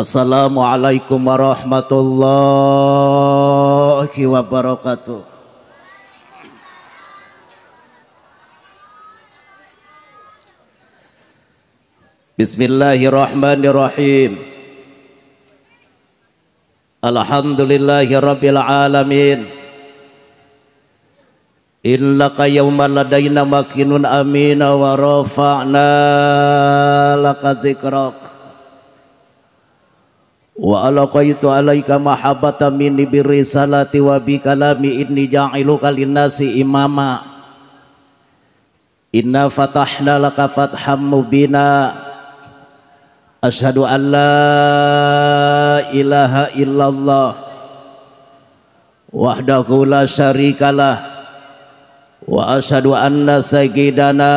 Assalamualaikum warahmatullahi wabarakatuh. Bismillahirrahmanirrahim. Alhamdulillahirabbil alamin. Innaka yawma ladaina makinun amina wa rafa'na laka wa alaqaitu alaika mahabbata minni birrisalati wa bi kalami inni ja'iluka linnasi imama inna fatahna laka fatham mubina asyhadu an la ilaha illallah wahdahu la syarikalah wa ashadu anna sayyidana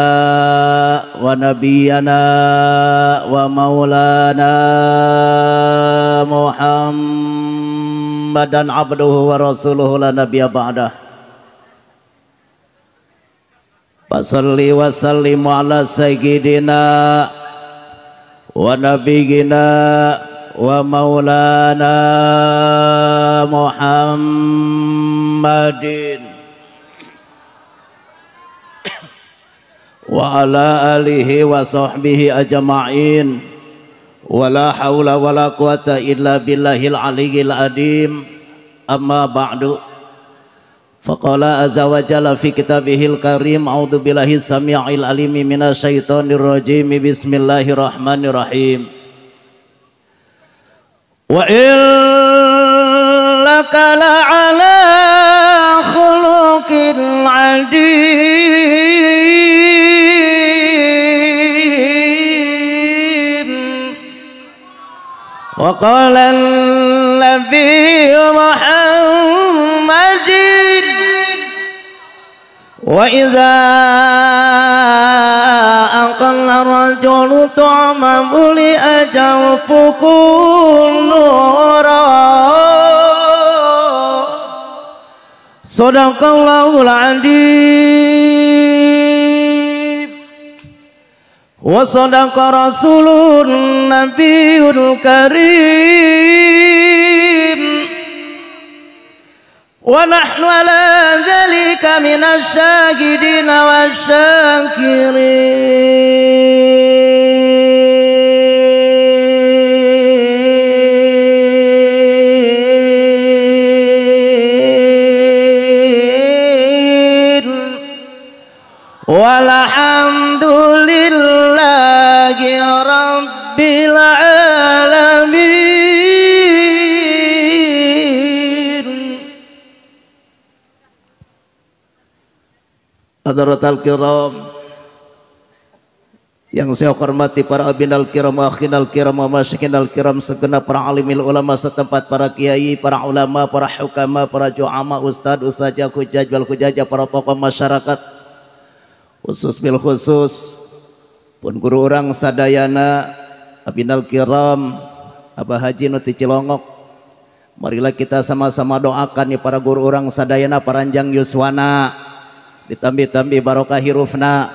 wa nabiyana wa maulana Muhammadan abduhu wa rasuluhu la nabiyya ba'dah Fasalli wa sallimu ala sayyidina wa nabiyina wa maulana Muhammadin wa ala alihi wa sahbihi ajma'in. ولا حول ولا قوة إلا بالله العلي العظيم أما بعد فقال عز وجل في كتابه الكريم أعوذ بالله السميع العليم من الشيطان الرجيم بسم الله الرحمن الرحيم وإن لك لعلى خلق عديم وقال النبي محمد وإذا أقل الرجل طعمه ملئ جوفه صدق الله العظيم Wasadaqa Rasulun Nabiul Karim Wa nahnu ala zalika minasyagidina wa syakirin Hadratal kiram yang saya hormati para abinal kiram, akhinal kiram, al kiram, segenap para alimil ulama setempat, para kiai, para ulama, para hukama, para ju'ama, ustad, ustadzah, kujaj wal kujajah, para tokoh masyarakat, khusus bil khusus, pun guru orang sadayana, abinal kiram, Abah Haji Nuti Cilongok, marilah kita sama-sama doakan ya para guru orang sadayana, paranjang Yuswana, ditambi-tambi barokah hirufna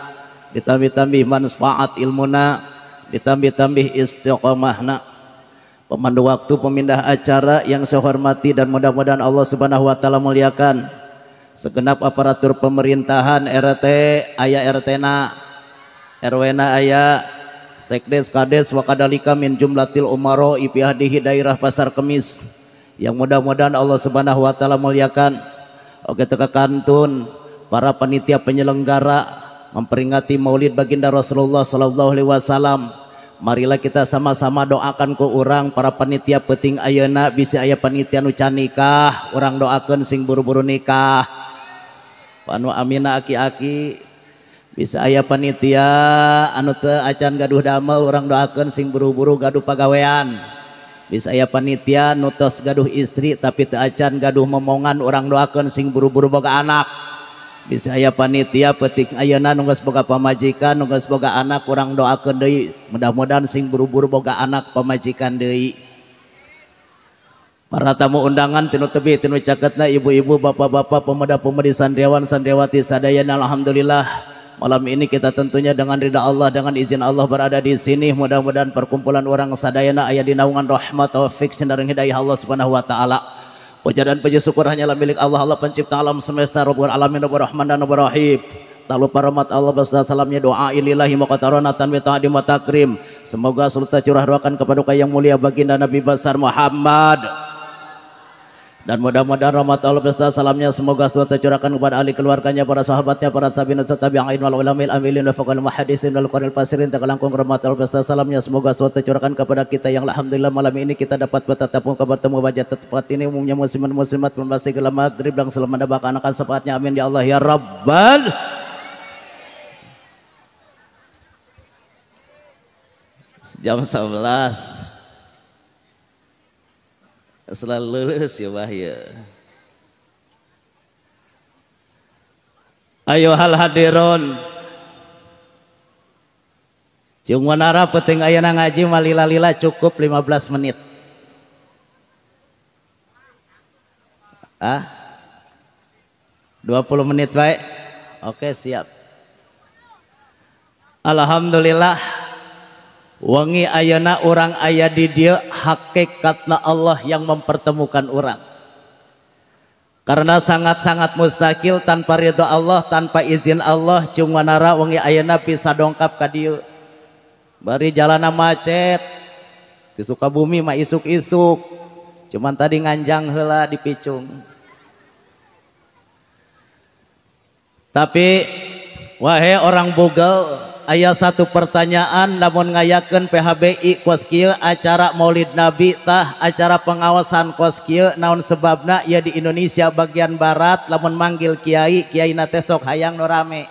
ditambi-tambi manfaat ilmuna ditambi-tambi istiqomahna pemandu waktu pemindah acara yang saya hormati dan mudah-mudahan Allah Subhanahu wa taala muliakan segenap aparatur pemerintahan RT aya RT na RW na aya Sekdes Kades Wakadalika min jumlatil umaro ipihadihi daerah pasar kemis yang mudah-mudahan Allah Subhanahu wa taala muliakan oke teka kantun panitia penyelenggara memperingati maulid Bagnda Rasulullah Shallallahaihi Wasallam marilah kita sama-sama doakan ke orang para panitia peting ayeuna bisa aya paniti uca nikah orang doakan sing buru-buru nikah panu amina aki-aki bisa aya panitia anu acan gaduh damel orang doakan sing buru-buru gaduh pegawean bisa saya panitia nuttos gaduh istri tapi tak acan gaduh momongan orang doakan sing buru-buru baga anak bisa aya panitia petik ayana nunggas boga pamajikan nunggas boga anak kurang doakan deui mudah-mudahan sing buru-buru boga anak pamajikan deui para tamu undangan tinu tebi tinu caketna ibu-ibu bapak-bapak pemuda-pemudi sandewan sandewati sadayana alhamdulillah malam ini kita tentunya dengan ridha Allah dengan izin Allah berada di sini mudah-mudahan perkumpulan orang sadayana ayah di naungan rahmat taufik sinar hidayah Allah Subhanahu wa taala Puja dan puji syukur hanyalah milik Allah Allah pencipta alam semesta Rabbul alamin Rabbul rahman dan Rabbul rahim Tak lupa rahmat Allah beserta salamnya doa ilillahi maqatarona tanwi ta'adim wa takrim Semoga Sultan curah doakan kepada yang mulia baginda Nabi besar Muhammad dan mudah-mudahan rahmat Allah besta salamnya semoga selalu tercurahkan kepada ahli keluarganya, para sahabatnya, para tabi'in serta tabi'in wal ulamil amilin wa faqal muhaddisin wal quril fasirin takalangkung rahmat Allah besta salamnya semoga selalu tercurahkan kepada kita yang alhamdulillah malam ini kita dapat bertatap muka bertemu wajah tepat ini umumnya muslimin muslimat pun ke gelap maghrib dan selama ada bahkan akan sepatnya amin ya Allah ya Rabbal jam 11 selalu lulus ya bahaya. Ayo hal hadiron. Jung nara penting ayah ngaji malila-lila cukup 15 menit. Ah? 20 menit baik. Oke, siap. Alhamdulillah wonngi ayeuna orangrang ayah diil hakekatna Allah yang mempertemukan orang karena sangat-sangat mustahil tanpa Riddha Allah tanpa izin Allah cuara wengi ayeuna pisa dongkap kadil Bar jalana macet di sukab buumimak isuk-isuk cuman tadi nganjang hela dipicung tapi wahai orang bugal yang satu pertanyaan namun ngayken PHBI koskil acara maulid nabitah acara pengawasan koskil naon sebab na iya di Indonesia bagian barat lamun manggil Kyai Kyai naesok hayang no rame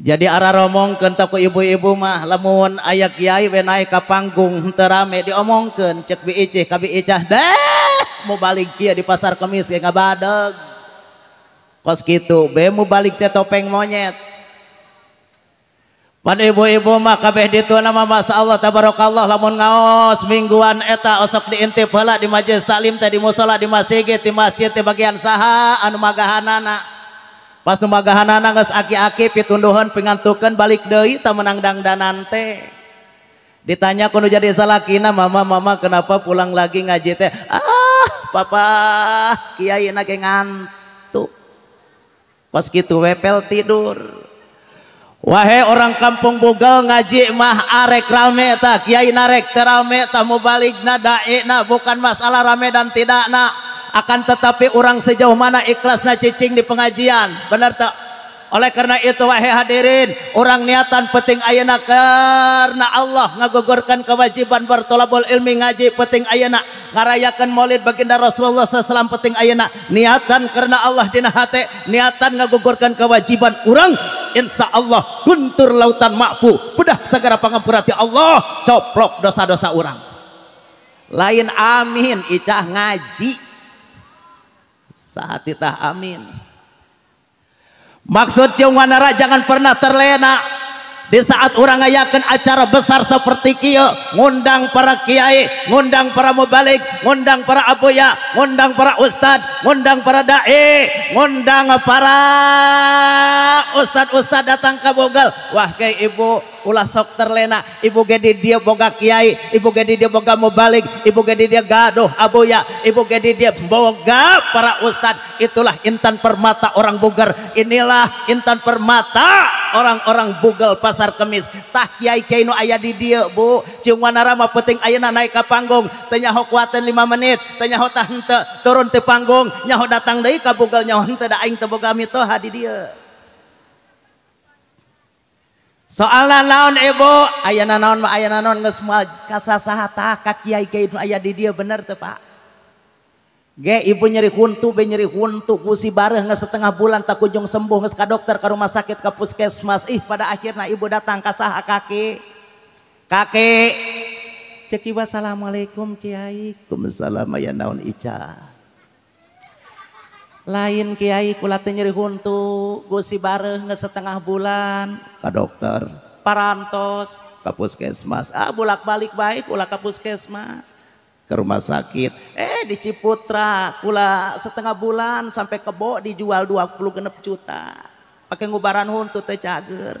jadi a romoken toko ibu-ibu mah lamun aya Kyai wena ka panggung terme dioongken cekeh ka balik di pasar kemis nga badg kos itu mu balik topeng monyet. buat ibu-ibu maka di nama mama Allah tabar Allah lamun ngaos mingguan eta osap di inti bala di maje Stalim tadi musholah di masigi di masjid bagian sah anhana pas aki-aki piunduhan pengantukan balik menangdang danante ditanya ku jadi salahkin mama mama kenapa pulang lagi ngajite ah papa pas gitu Wpel tidur Wahai orang kampung Bogal ngaji mah arek rame ta kiai narek terame ta mubalik na da'i na bukan masalah rame dan tidak na akan tetapi orang sejauh mana ikhlas na cicing di pengajian benar tak oleh karena itu wahai hadirin orang niatan penting ayana karena Allah ngagugurkan kewajiban bertolabul ilmi ngaji penting ayana ngarayakan maulid baginda Rasulullah SAW penting ayana niatan karena Allah dina hati niatan ngagugurkan kewajiban orang insya Allah guntur lautan makfu bedah segera pangampurati Allah coplok dosa-dosa orang lain amin icah ngaji saat tah amin maksud cium wanara jangan pernah terlena diaat orang ayaken acara besar seperti Kyok undang para Kyai undang paramubalik undang para Abuya undang para Ustadd undang para Dae mundang para Uustad-ustad datang kabogal wahai ibu yang ulah sok terlena ibu gede dia boga kiai ibu gede dia boga mau balik ibu gede dia gaduh abuya ibu gede dia boga para ustad itulah intan permata orang bugar inilah intan permata orang-orang bugel pasar kemis tah kiai kiai nu ayah di dia bu ciuman narama penting ayana naik ke panggung tanya hokuatan lima menit tanya hotah hente turun te panggung nyaho datang deh ke bugal nyaho hente da aing teboga mitoha di dia soalnya naon ibu ayana naon ma ayana naon nggak semua kasasaha kaki kiai itu ayah di dia bener tuh pak Ge ibu nyeri huntu, be nyeri huntu, gusi bareng nggak setengah bulan tak kunjung sembuh nggak ke dokter ke rumah sakit ke puskesmas. Ih pada akhirnya ibu datang kasah kaki, kaki. Cekiwa assalamualaikum kiai, kumsalam ayah naon ica. lain Kyaikula Tenyeri untuktu gosi bareng nge setengah bulan Ka dokter paraspuskesmas ah, bulak-balik baik Kapuskesmas ke rumah sakit eh di Ciputra pula setengah bulan sampai kebok dijual 20 genp juta pakai gubaran untuktu teh cager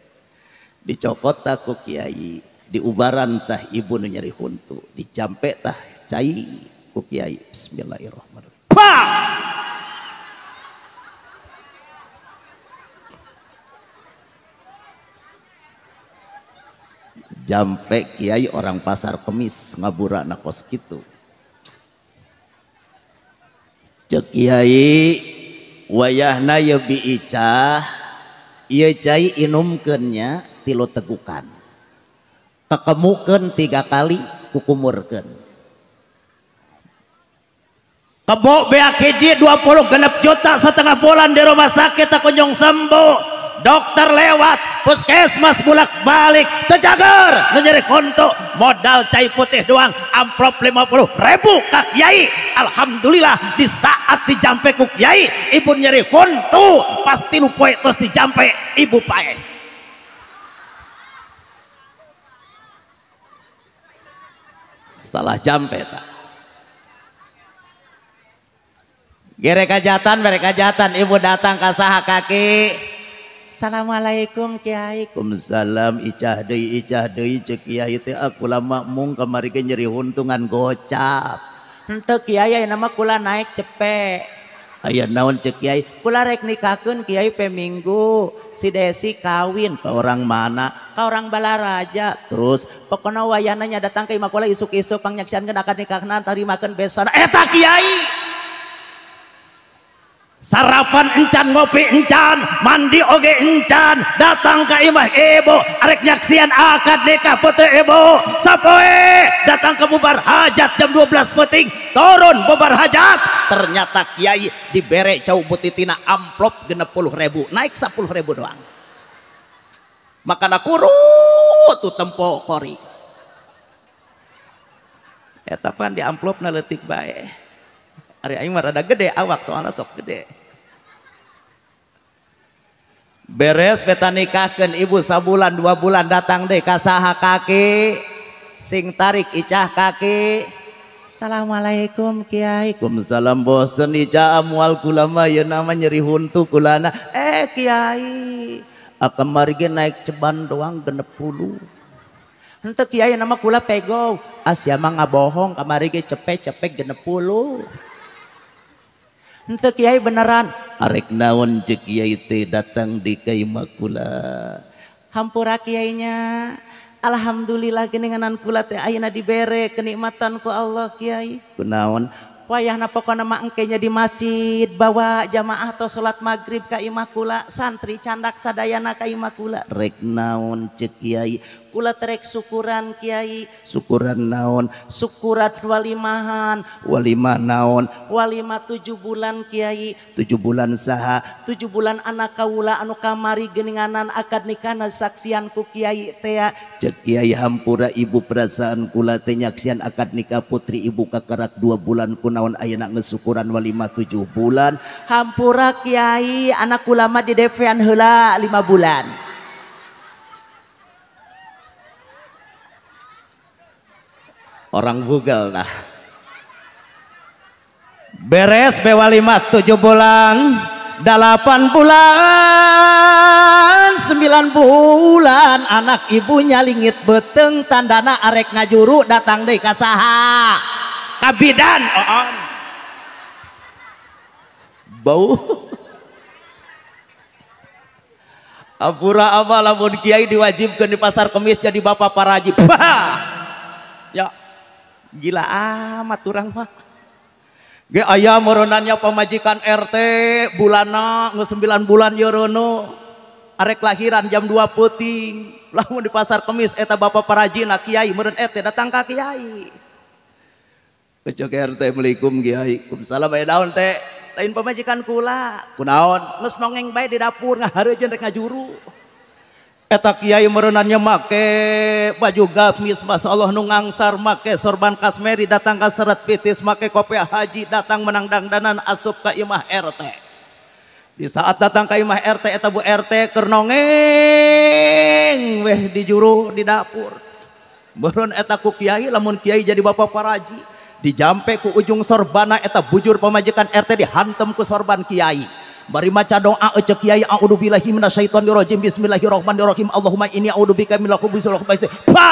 dicokot ku kiai diubaran tah ibu nyari huntu dicampe tah cai ku kiai bismillahirrahmanirrahim pa jampe kiai orang pasar kemis ngabura nakos gitu cek kiai wayahna yebi icah iya cai inumkennya tilu tegukan kekemukan tiga kali kukumurkan kebok BAKJ 20 genep juta setengah bulan di rumah sakit tak kunjung sembuh dokter lewat puskesmas bulak balik tejager menyeri konto modal cai putih doang amplop 50 ribu kak kiai alhamdulillah di saat dijampe kuk kiai ibu nyeri konto pasti lu terus dijampe ibu pae salah jampe tak gere kajatan mere kajatan ibu datang ke saha kaki Assalamualaikum Kiai. Waalaikumsalam icah deui icah deui cek Kiai teh aku lama mung kemari ke nyeri huntungan gocap. Henteu Kiai ayeuna mah kula naik cepet. kera naon ce Kyai pula reknik kaun Kyai peminggu Sidesi kawin orang mana kau orang bala raja terus pekenau wayannya datang kaimakula isuk-isupangyakaan ke akannikkakan tari makan besar eta Kyai sarapan encan ngopi encan mandi oge encan datang ke imah ibu arek nyaksian akad nikah putri ibu sapoe datang ke bubar hajat jam 12 peting turun bubar hajat ternyata kiai dibere jauh butitina amplop genep puluh ribu naik sepuluh ribu doang makana kuru tu tempo kori etapan ya, di amplop naletik baik Ari aing mah rada gede awak soalnya sok gede. Beres peta nikahkan ibu sabulan dua bulan datang deh kasaha kaki sing tarik icah kaki Assalamualaikum Kiai. Waalaikumsalam bosen ija amwal kulama ya nama nyeri huntu kulana. Eh Kiai. Akan margi naik ceban doang genep puluh. Nanti Kiai nama kula pegau. Asya mah akan kamari ge cepet-cepet genep puluh. untuk Kyai benerannaon Kyai datang di Kaimakula Hampur ra Kyainya Alhamdulillah keinganan kula Aina di bere kenikmatanku Allah Kyainaon wayah napoko namakenya di masjid bawa jamaah atau salat magrib ka Iimakula santri candaksadayana ka Iimakula Regnaun ce Kyai tereksukuran Kyai syukuran naon syukurat walimaahan Wallima naon walima7 bulan Kyaiju bulan sahjuh bulan anak kala anu kamari gennganankard ninika nasaksianku Kyai Kyai Hampura ibu perasaan pula teyak sian akad nikah putri ibu karak dua bulanku naon aak mesukuran Wal 57 bulan Hampura Kyai anak u lama di Dela 5 bulan orang Google nah beres bewalimat tujuh bulan delapan bulan sembilan bulan anak ibunya lingit beteng tandana arek ngajuru datang deh kasaha kabidan oh, oh. bau Apura apa lamun kiai diwajibkan di pasar kemis jadi bapak paraji. ya gilaang Pak ayaannya pemajikan RT bulanan 9 bulan Yoronoo arerik lahirn jam 2 potinglahmu di pasar kemis eta ba parajila KyaiRT datang ka Kyaim salah pemajikan pula naongeg baik di dapur nga juru eta Kyai merunannya make baju Allahgangsar make sorban Kamer datangkah serat pittis make kope Haji datang menangdangdanan asub Ka Imah RT disaat datang kaimah RT eta bu RTkerge weh dijuruh dipur burun eta ku Kyai lamun Kiai jadi ba paraji dijampe ku ujung sorbana eta bujur pemajikan RT dihantemku sorban Kiai Bari maca doa ece kiai a'udzubillahi minasyaitonirrajim bismillahirrahmanirrahim Allahumma inni a'udzubika min lakhubusi wal khubaisi. Pa!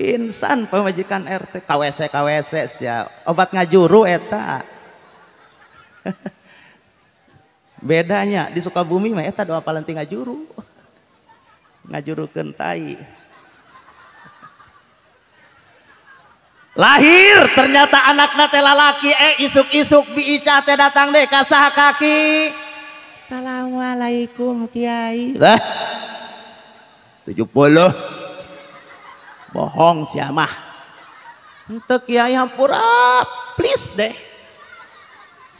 Pinsan pemajikan RT KWC KWC ya obat ngajuru eta. Bedanya di Sukabumi mah eta doa palenting ngajuru. Ngajuru kentai. lahir ternyata anakaknya telalaki eh isuk-isuk bi datang de kas kakisalamualaikum Kiai 70 bohong siapa untuk yang pura please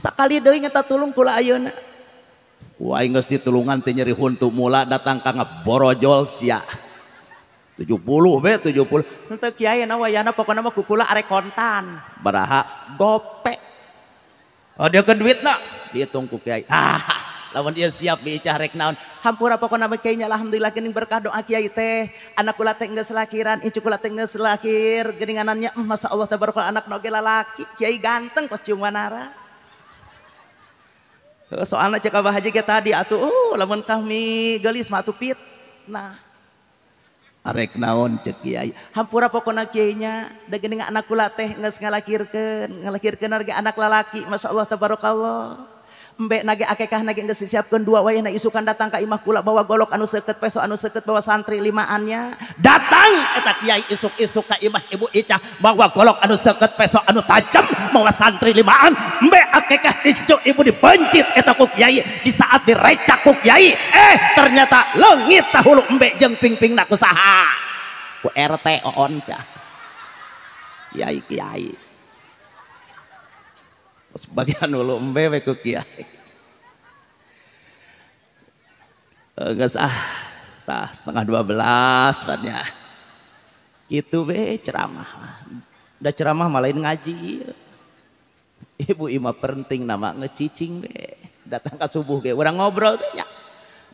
dehkalilungunaungan nyeri hontumula datang borojo Tujuh 70 be puluh. teu kiai na wayana pokona mah kukula arek kontan baraha gope oh, Dia keduit nak. dihitung ku kiai ah lawan dia siap diicah rek naon hampura pokona mah kiai alhamdulillah geuning berkah doa kiai teh anak kula teh geus lakiran incu kula teh geus lakir geuninganannya mm, hm, masyaallah tabarakallah anak noge lalaki kiai ganteng pas ciuman nara soalnya cakap abah haji tadi atuh uh, kami gelis matupit nah Renaon cekiy Hampura pokon nakynya da geing anakkute ngas nga lakirken nga lair ken nar ga anak lalaki masa uwah sabarokawo. Mbak nage akekah nage nggak siapkan dua wayah na isukan datang ke imah kula bawa golok anu seket peso anu seket bawa santri limaannya. Datang eta kiai isuk-isuk ke imah ibu Ica bawa golok anu seket peso anu tajam bawa santri limaan. Mbak akekah hijau ibu dipencit eta ku kiai di saat direcak ku kiai. Eh ternyata lengit tahulu Mbak jeng ping-ping nak usaha Ku RT oonca Kiai kiai. Sebagian ulu embe ku kiai. Eh, geus ah, tah setengah dua belas katanya, Gitu be ceramah. udah ceramah malain ngaji. Ibu imah penting nama ngecicing be. Datang ke subuh ge orang ngobrol banyak.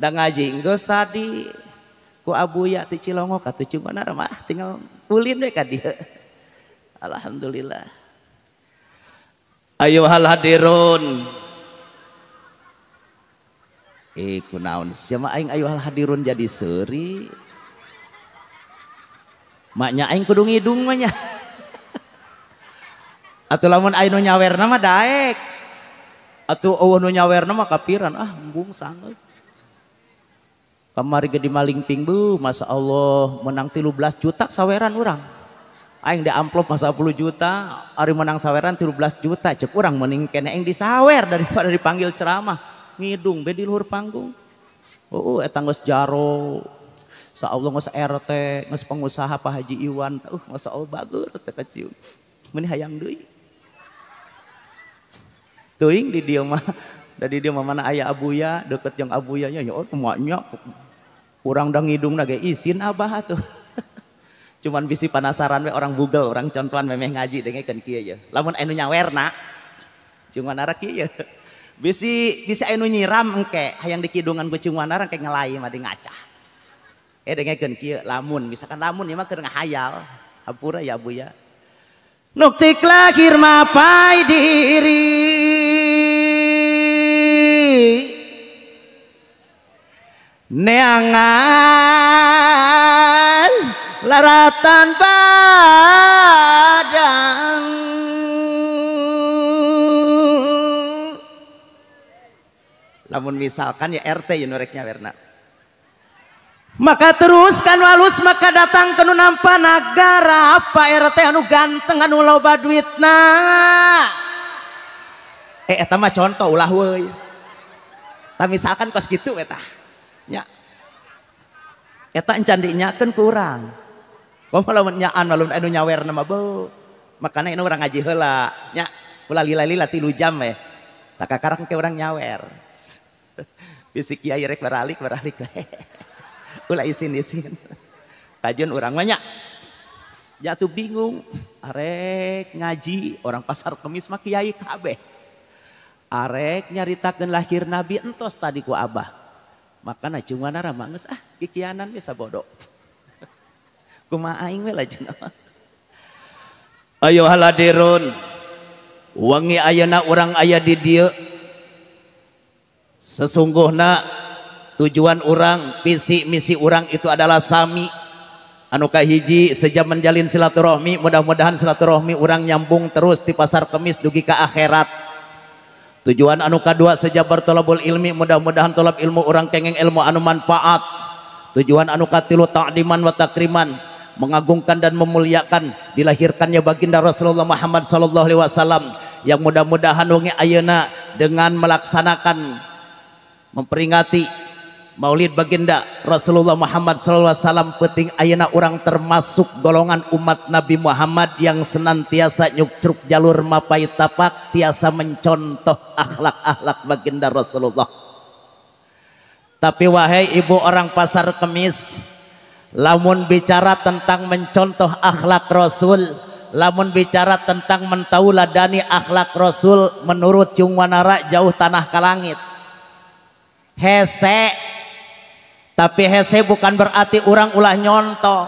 udah ngaji geus tadi ku ya ti Cilongok atuh mana mah tinggal ulin we ka Alhamdulillah. Ayo hal hadirun eh naon siapa aing hal hadirun jadi seri maknya aing kudu ngidung maknya atau lamun aing nu nyawerna mah daek atau eueuh nu nyawerna mah kapiran ah embung sangat kamari gede maling ping bu masa Allah menang 13 juta saweran orang aing di amplop masa 10 juta, hari menang saweran 13 juta, cek kurang mending kene aing disawer daripada dipanggil ceramah. Ngidung be di luhur panggung. Oh, uh, eta geus jaro. Sa Allah geus RT, geus pengusaha Pak Haji Iwan. Uh, masa Allah bagur teh kecil. Meni hayang deui. Teuing di dieu mah, da di mah mana ayah abuya, deket yang abuyanya ya oh maknya. Urang da ngidung ge izin abah tuh. Cuman bisi penasaran we orang Google, orang contohan memang ngaji dengan kia ya. Lamun anu nyawerna, cuman cungan kia ya. Bisi bisi anu nyiram engke, hayang dikidungan gue cungan arah ngelayi ngelai mading ngacah. Eh dengan kia, lamun, misalkan lamun ya mah keur hayal, apura ya Bu ya. Nuktik lahir mapai diri Neangan la tanpa namun misalkan ya RT nurreknya werna maka teruskan waus maka datang keunammpa na negara apa RT anu gantgan ulau badit misalkancandinya kan kurang nyawer na makanan orang ngaji lala ti jam takrang kay orang nyawer bisrekla isinin kajun urang nanyanya bingung arek ngaji orang pasar kemis makiyayi kabeh arek nyarita ge lahir nabi entos tadiku abah makan na cua ra manus ah kiianan bisa bodoh. yo halun aya sesungguh nah tujuan orang visii misi urang itu adalah si anuka hiji sejak menjalin silaturahmi mudah-mudahan silatura rohmi orang nyambung terus di pasar kemis dugi ke akhirat tujuan anuka dua sejak bertolabol ilmi mudah-mudahan tolak ilmu orang keeng ilmu anu manfaat tujuan anuka tilu tak diman wat takriman mengagungkan dan memuliakan dilahirkannya baginda Rasulullah Muhammad sallallahu alaihi wasallam yang mudah-mudahan wengi ayeuna dengan melaksanakan memperingati Maulid Baginda Rasulullah Muhammad SAW penting ayana orang termasuk golongan umat Nabi Muhammad yang senantiasa nyukcruk jalur mapai tapak tiasa mencontoh akhlak-akhlak Baginda Rasulullah. Tapi wahai ibu orang pasar kemis, lamun bicara tentang mencontoh akhlak Rasul lamun bicara tentang mentauladani akhlak Rasul menurut cungwanara jauh tanah ke langit hese tapi hese bukan berarti orang ulah nyontoh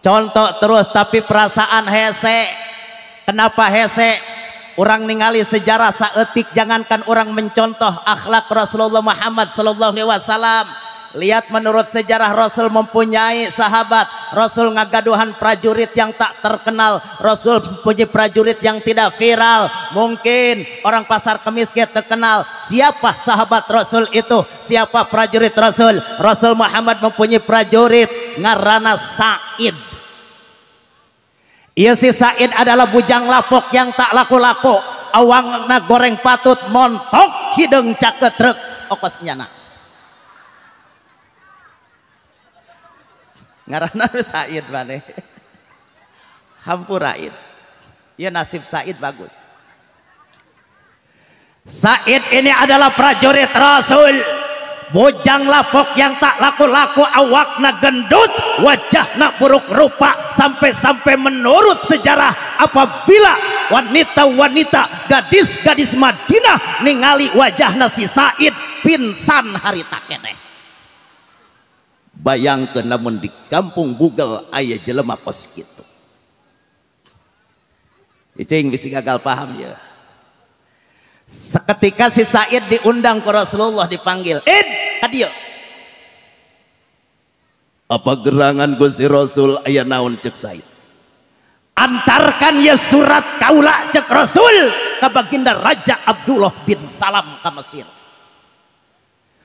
contoh terus tapi perasaan hese kenapa hese orang ningali sejarah saetik jangankan orang mencontoh akhlak Rasulullah Muhammad sallallahu alaihi wasallam Lihat menurut sejarah Rasul mempunyai sahabat. Rasul ngagaduhan prajurit yang tak terkenal. Rasul punya prajurit yang tidak viral. Mungkin orang pasar kemis kita terkenal. Siapa sahabat Rasul itu? Siapa prajurit Rasul? Rasul Muhammad mempunyai prajurit ngarana Said. Iya si Said adalah bujang lapok yang tak laku-laku. Awang na goreng patut montok hidung caketrek okosnya nak. ngarana Said maneh hampura Said ya nasib Said bagus Said ini adalah prajurit Rasul bujang lapok yang tak laku-laku awakna gendut wajahna buruk rupa sampai-sampai menurut sejarah apabila wanita-wanita gadis-gadis Madinah ningali wajahna si Said pinsan harita keneh bayangkan namun di kampung Google ayah jelema kos gitu yang bisa gagal paham ya seketika si Said diundang ke Rasulullah dipanggil Id kadio apa gerangan gusi Rasul ayah naon cek Said antarkan ya surat kaula cek Rasul ke baginda Raja Abdullah bin Salam ke Mesir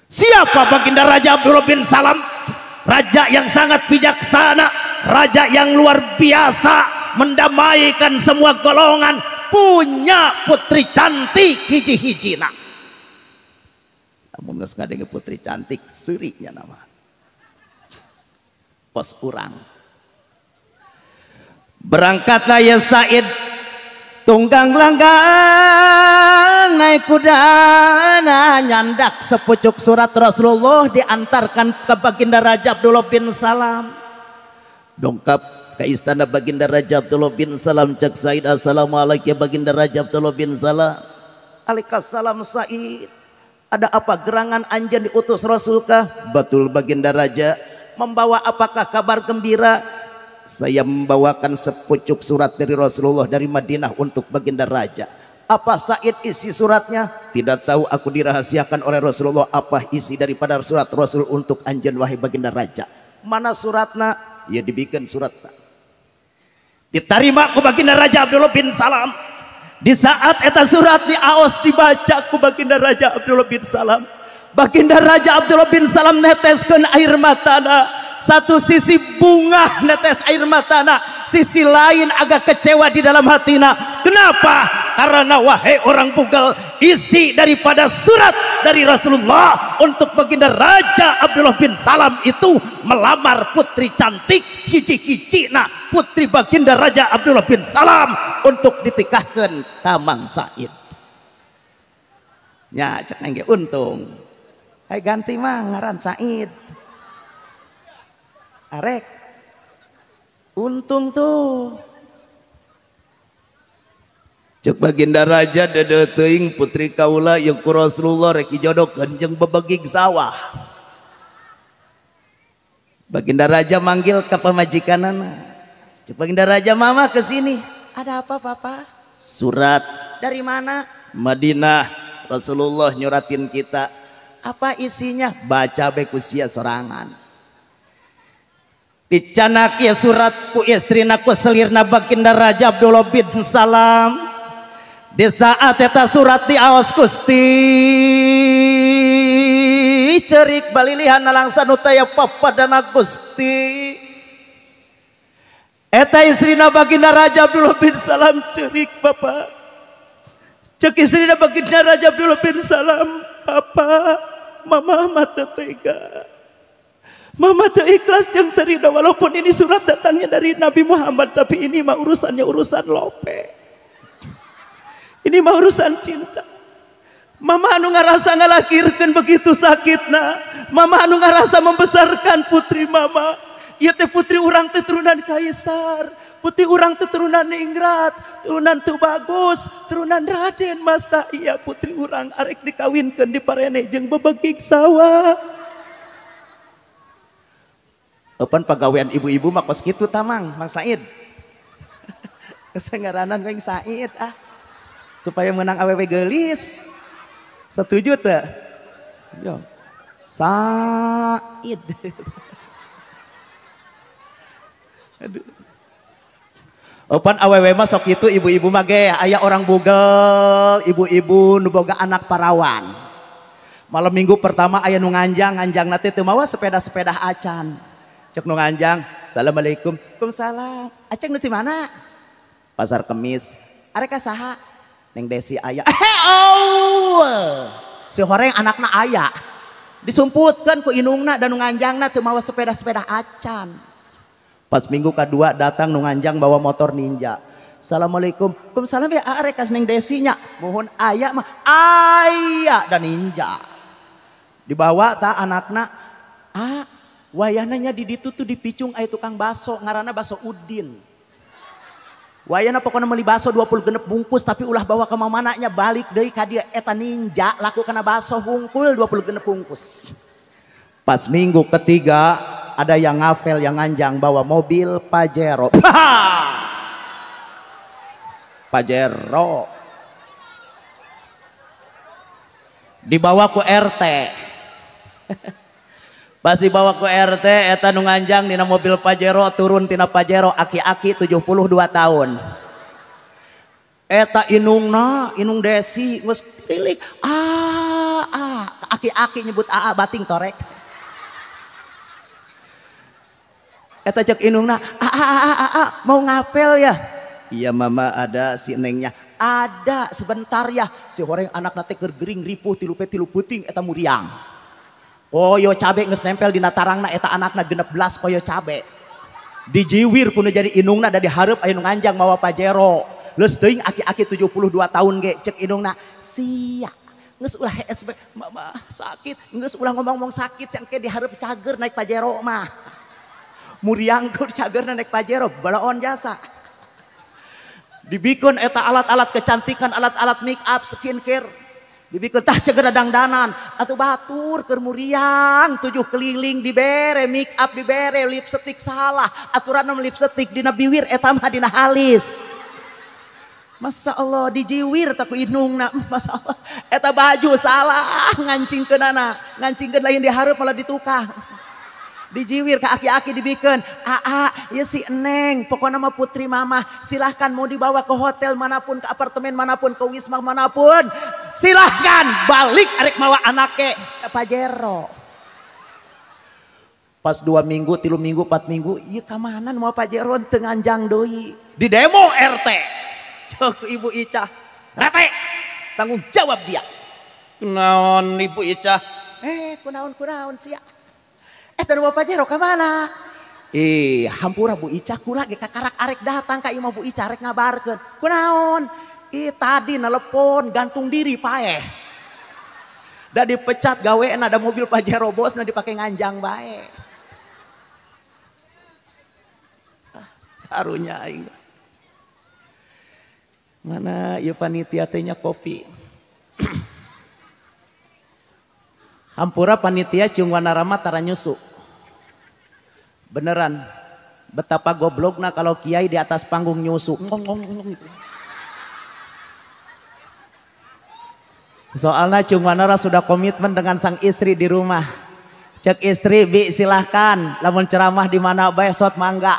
siapa baginda Raja Abdullah bin Salam raja yang sangat bijaksana raja yang luar biasa mendamaikan semua golongan punya putri cantik hiji-hijina namun nggak dengan putri cantik serinya nama pos kurang berangkatlah ya Said tunggang langgang naik kuda nah nyandak sepucuk surat Rasulullah diantarkan ke baginda Raja Abdullah bin Salam dongkap ke istana baginda Raja Abdullah bin Salam cak Said assalamualaikum ya baginda Raja Abdullah bin Salam salam Said ada apa gerangan anjan diutus Rasulkah betul baginda Raja membawa apakah kabar gembira saya membawakan sepucuk surat dari Rasulullah dari Madinah untuk baginda raja. Apa Said isi suratnya? Tidak tahu aku dirahasiakan oleh Rasulullah apa isi daripada surat Rasul untuk anjen wahai baginda raja. Mana suratnya? Ya dibikin surat. Diterima ku baginda raja Abdul bin Salam. Di saat eta surat di Aos dibaca ku baginda raja Abdul bin Salam. Baginda raja Abdul bin Salam neteskan air matana satu sisi bunga netes air mata nak sisi lain agak kecewa di dalam hati nak kenapa karena wahai orang Bugal isi daripada surat dari Rasulullah untuk baginda Raja Abdullah bin Salam itu melamar putri cantik hiji-hiji nak putri baginda Raja Abdullah bin Salam untuk ditikahkan Taman Said ya cek untung hai ganti mah ngaran Said Arek. Untung tuh. Cek baginda raja dede teing putri kaula yang ku Rasulullah reki jodoh kenjeng bebegik sawah. Baginda raja manggil ke anak Cek baginda raja mama ke sini. Ada apa papa? Surat. Dari mana? Madinah. Rasulullah nyuratin kita. Apa isinya? Baca bekusia sorangan dicanak ya suratku istri ku selirna baginda Raja Abdul bin Salam di saat eta surat di awas Gusti cerik balilihan ya papa papa dan Gusti eta istrina baginda Raja Abdul bin Salam cerik papa. cek istrina baginda Raja Abdul bin Salam papa mama mata tegak. Mama tuh ikhlas yang terida walaupun ini surat datangnya dari Nabi Muhammad tapi ini mah urusannya urusan lope. Ini mah urusan cinta. Mama anu ngerasa ngalahirkan begitu sakitna. Mama anu ngerasa membesarkan putri mama. Iya teh putri orang keturunan kaisar. Putri orang keturunan Ningrat, turunan tuh bagus, turunan Raden masa iya putri orang arek dikawinkan di parene jeng bebegik sawah. Open pegawaian ibu-ibu mah kos gitu tamang, Mang Said. Kesengaranan Mang Said ah. Supaya menang awewe gelis. Setuju teh? Yo. Said. Aduh. Open awewe mah sok itu ibu-ibu mah ge aya orang bugel, ibu-ibu nu boga anak parawan. Malam minggu pertama aya nu nganjang, nganjang nanti teu mawa sepeda-sepeda acan. Cek nu anjang. Assalamualaikum. Waalaikumsalam. Acek nu mana? Pasar Kemis. Areka saha? Neng Desi ayah. Eh, oh. Si horeng anakna ayah. Disumputkan ku inungna dan nunganjangna teu mawa sepeda-sepeda acan. Pas minggu kedua datang nunganjang bawa motor ninja. Assalamualaikum. Waalaikumsalam ya areka neng Desinya. Mohon ayah mah ayah dan ninja. Dibawa tak anakna. Ah, Wayananya di ditu tuh dipicung ayat tukang baso, ngarana baso Udin. Wayana pokoknya meli baso 20 genep bungkus tapi ulah bawa ke mamanaknya balik dari kadia eta ninja laku kena baso hungkul 20 genep bungkus. Pas minggu ketiga ada yang ngafel yang nganjang bawa mobil Pajero. Pajero. Dibawa ku RT. pasti bawa ke RT eta nunganjang nganjang mobil Pajero turun tina Pajero aki-aki 72 tahun eta inungna inung desi ngus pilih a aki-aki nyebut aa bating torek eta cek inungna na aa a mau ngapel ya iya mama ada si nengnya ada sebentar ya si orang anak nate gering ripuh tilupe tilu puting eta muriang cabenempel dinatarang na eta anak na gene blao cabe diwir punuh jadi inung na di ngajang mawa Pajero aki- 72 tahun cek in na si sakit ngomong sakit diger na pajero pajero balaon jasa dibikun eta alat-alat kecantikan alat-alat ni up skin care tah sekeddangdanan atau batur kermuangjuh keliling di bere mix up di bere lip setik salah aturan lip setikdina biwir etam Hadinah alis Masya Allah dijiwir tak inung masalah eteta baju salah ngancing kenana ngancingkenna yang diharp oleh ditukkah dijiwir ke aki-aki dibikin. Aa, ya si Eneng, pokoknya nama putri mama. Silahkan mau dibawa ke hotel manapun, ke apartemen manapun, ke wisma manapun. Silahkan balik arek mawa anaknya ke Pajero. Pas dua minggu, tilu minggu, empat minggu, iya kemana mau Pajero jang doi. Di demo RT. Cek ibu Ica. Rete, tanggung jawab dia. Kenaon ibu Ica. Eh, kunaon, kunaon siap. Eta nu pajero ke mana? Eh, hampura Bu Ica ku lagi kakarak arek datang kak Ima Bu Ica arek Ku naon? Eh tadi nelpon gantung diri paeh. Dah dipecat gawe ada mobil Pajero bos na dipake nganjang bae. Harunya ah, aing. Mana ieu panitia tehnya kopi. Hampura panitia cium wanarama tara nyusuk. Beneran. Betapa gobloknya kalau kiai di atas panggung nyusu. Soalnya cuma Nora sudah komitmen dengan sang istri di rumah. Cek istri, bi silahkan. Lamun ceramah di mana besok mangga.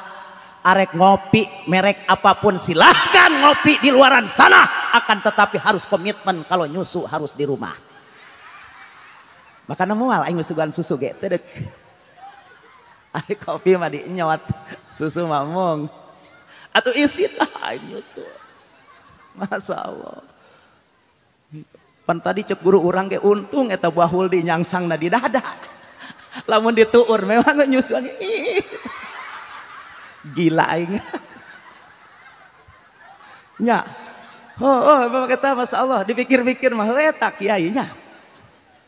Arek ngopi, merek apapun silahkan ngopi di luaran sana. Akan tetapi harus komitmen kalau nyusu harus di rumah. Makanya mual, aing susu gitu deh Ari kopi mah dienyot, susu mamung. Atau isi tah nyusu. Masya Allah. Pan tadi cek guru orang ke untung eta bahul di nyangsang na di dada. Lamun dituur memang nyusuan. Gila aing. Nya. Oh, oh, kata Masya Allah, dipikir-pikir mah eta kiai nya.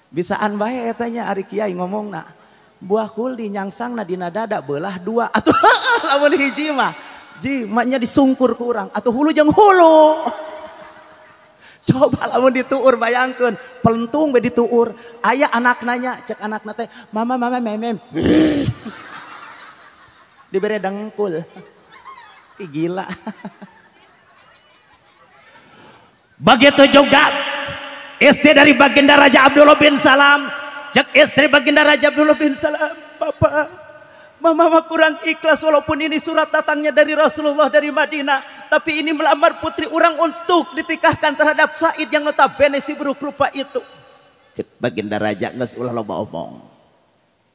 Bisaan bae etanya ari kiai ngomong nak buah kuli nyangsang nadina dada belah dua atau lamun hiji mah ji disungkur kurang atau hulu jeng hulu coba lamun dituur bayangkan pelentung be dituur ayah anak nanya cek anak nate mama mama memem diberi dengkul Ih, gila begitu juga SD dari baginda Raja Abdullah bin Salam Cek istri baginda Raja Abdullah bin Salam. Bapak. Mama kurang ikhlas walaupun ini surat datangnya dari Rasulullah dari Madinah. Tapi ini melamar putri orang untuk ditikahkan terhadap Said yang notabene si buruk rupa itu. Cek baginda raja nges ulah loba omong.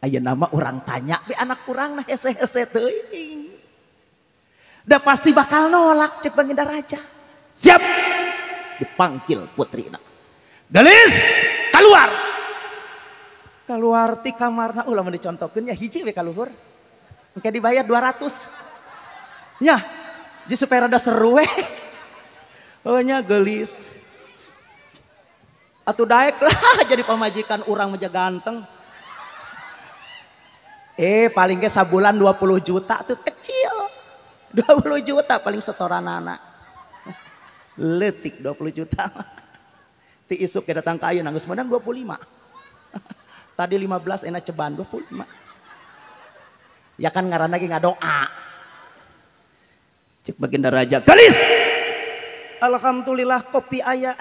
Aya nama orang tanya tapi anak kurang nah hese-hese teuing. dah pasti bakal nolak cek baginda raja. Siap dipanggil putrina. Gelis keluar keluar ti kamarna ulah mau ya ya hiji we kaluhur engke dibayar 200 nya jadi supaya rada seru we oh nya gelis atau daek lah jadi pemajikan orang meja ganteng eh paling ke sabulan 20 juta tuh kecil 20 juta paling setoran anak letik 20 juta ti isuk ke datang kayu nangis menang 25 Tadi 15 enak ceban 25. Ya kan ngaran lagi nggak doa. Cek bagian daraja. Galis. Alhamdulillah kopi ayah.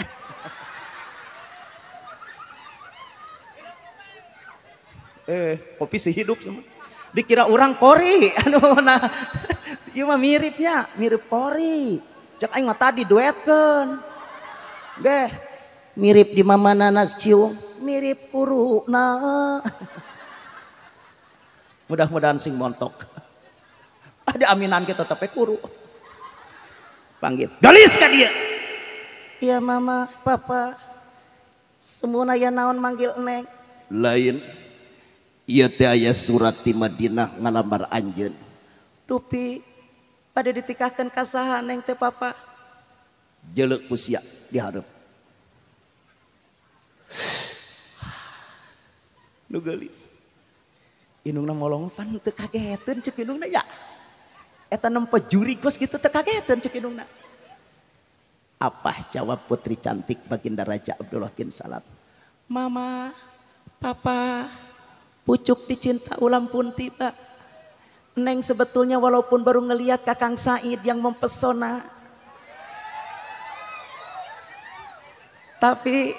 eh kopi sih hidup semua dikira orang kori anu nah iya mah miripnya mirip kori cek aing mah tadi duetkeun deh mirip di mama nanak cium mirip na, mudah-mudahan sing montok ada aminan kita tapi kuru panggil galis ke dia iya mama papa semua naya naon manggil neng lain iya teh ayah surat di Madinah ngalamar anjen. Tapi pada ditikahkan kasahan neng teh papa jelek usia diharap nu gelis inungna ngolongfan teu kageteun ceuk inungna ya eta nempe juri gos kitu teu kagetan ceuk inungna apa jawab putri cantik baginda raja Abdullah bin Salam mama papa pucuk dicinta ulam pun tiba Neng sebetulnya walaupun baru ngeliat Kakang Said yang mempesona tapi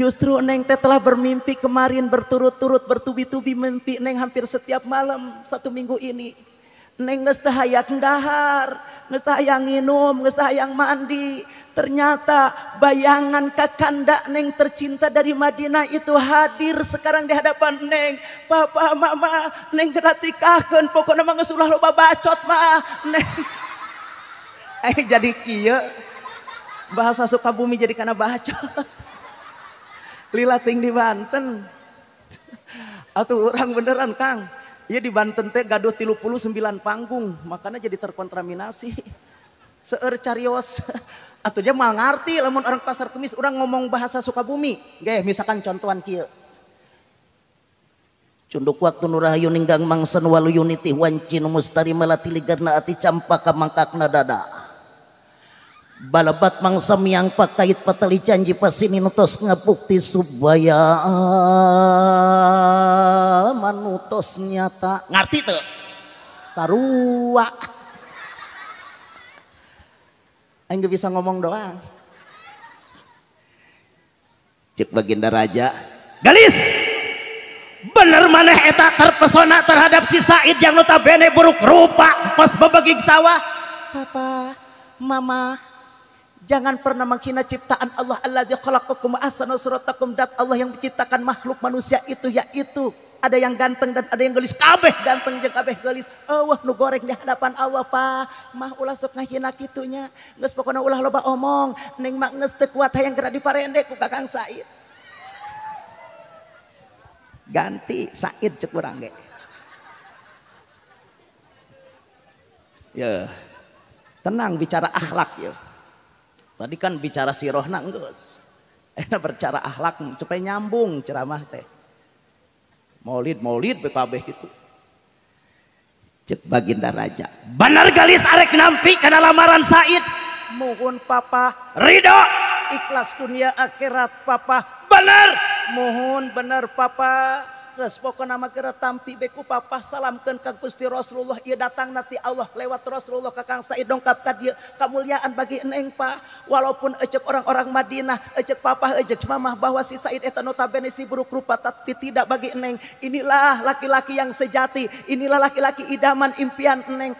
Justru Neng teh telah bermimpi kemarin berturut-turut bertubi-tubi mimpi Neng hampir setiap malam satu minggu ini. Neng geus teh dahar, geus hayang hayang mandi. Ternyata bayangan kakanda Neng tercinta dari Madinah itu hadir sekarang di hadapan Neng. Papa, mama, Neng geratikahkeun pokoknya mah ngesulah lupa loba bacot mah. Neng eh jadi kia Bahasa Sukabumi jadi karena bacot. lilating di Banten. Atau orang beneran Kang. Iya di Banten teh gaduh 39 panggung, makanya jadi terkontaminasi. Seueur carios. Atau dia mal ngerti lamun orang pasar kemis orang ngomong bahasa Sukabumi. Ge, misalkan contohan kieu. Cunduk waktu nurahayu ninggang mangsen walu yuniti wancin mustari melati ligarna ati campaka mangkakna dada balabat mangsa miang pakait patali janji pasini nutos ngabukti subaya manutos nyata ngerti tuh sarua Enggak bisa ngomong doang cek baginda raja galis bener mana eta terpesona terhadap si Said yang notabene buruk rupa kos bebegik sawah papa mama Jangan pernah menghina ciptaan Allah alladzi khalaqakum ahsana suratakum dat Allah yang menciptakan makhluk manusia itu yaitu ada yang ganteng dan ada yang gelis kabeh ganteng jeung kabeh gelis awah nu goreng di hadapan Allah Pak mah ulah sok ngahina kitunya geus pokona ulah loba omong ning mah geus teu kuat hayang gerak parende ku Kakang Said ganti Said cek urang ge ya tenang bicara akhlak ya Tadi kan bicara siroh nanggus. Enak bercara ahlak cepet nyambung ceramah teh. Maulid maulid PKB gitu. Cek baginda raja. Benar galis arek nampi karena lamaran Said. Mohon papa ridho ikhlas dunia akhirat papa. Benar. Mohon benar papa. pokok nama gera tapi beku papa salamkan Ka Gusti Rasulullah ia datang nanti Allah lewat Rasulullah kakang sayaidongkapkan dia kamumuliaan bagi eneng Pak walaupun cep orang-orang Madinah cep papah je mamamah bahwa si Said eta notabsi buruk berupa tapi tidak bagi eneng inilah laki-laki yang sejati inilah laki-laki idaman impian eneng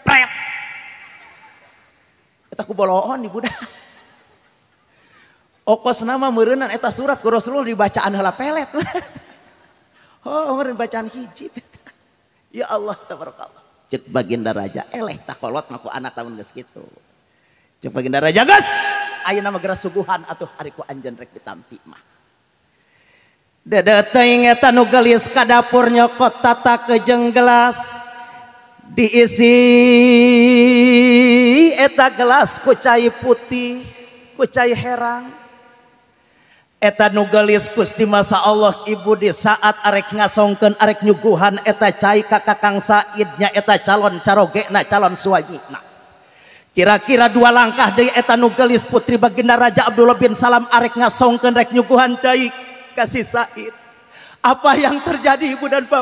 os nama murunan eta surat Rasulullah dibacanhala pelet lah Oh, ngeren bacaan hiji. ya Allah tabarakallah. Cek baginda raja eleh kolot maku anak tahun geus kitu. Cek baginda raja gas ayo nama geras subuhan atau hari ku anjeun rek ditampi mah. Dede teuing eta nu geulis ka dapur nyokot tata kejeng gelas diisi eta gelas ku cai putih, ku cai herang, eta nugelispustima Allah ibu dis saat arek ngasongken arek nyuguhan eta cair ka kakang sanya eta calon carogek na calon suji nah kira-kira dua langkah di eta nugelis putri Baginda Raja Abdullah bin salam arek ngasongken rek nyuguhan cair kasih Said apa yang terjadi Ibu dan ba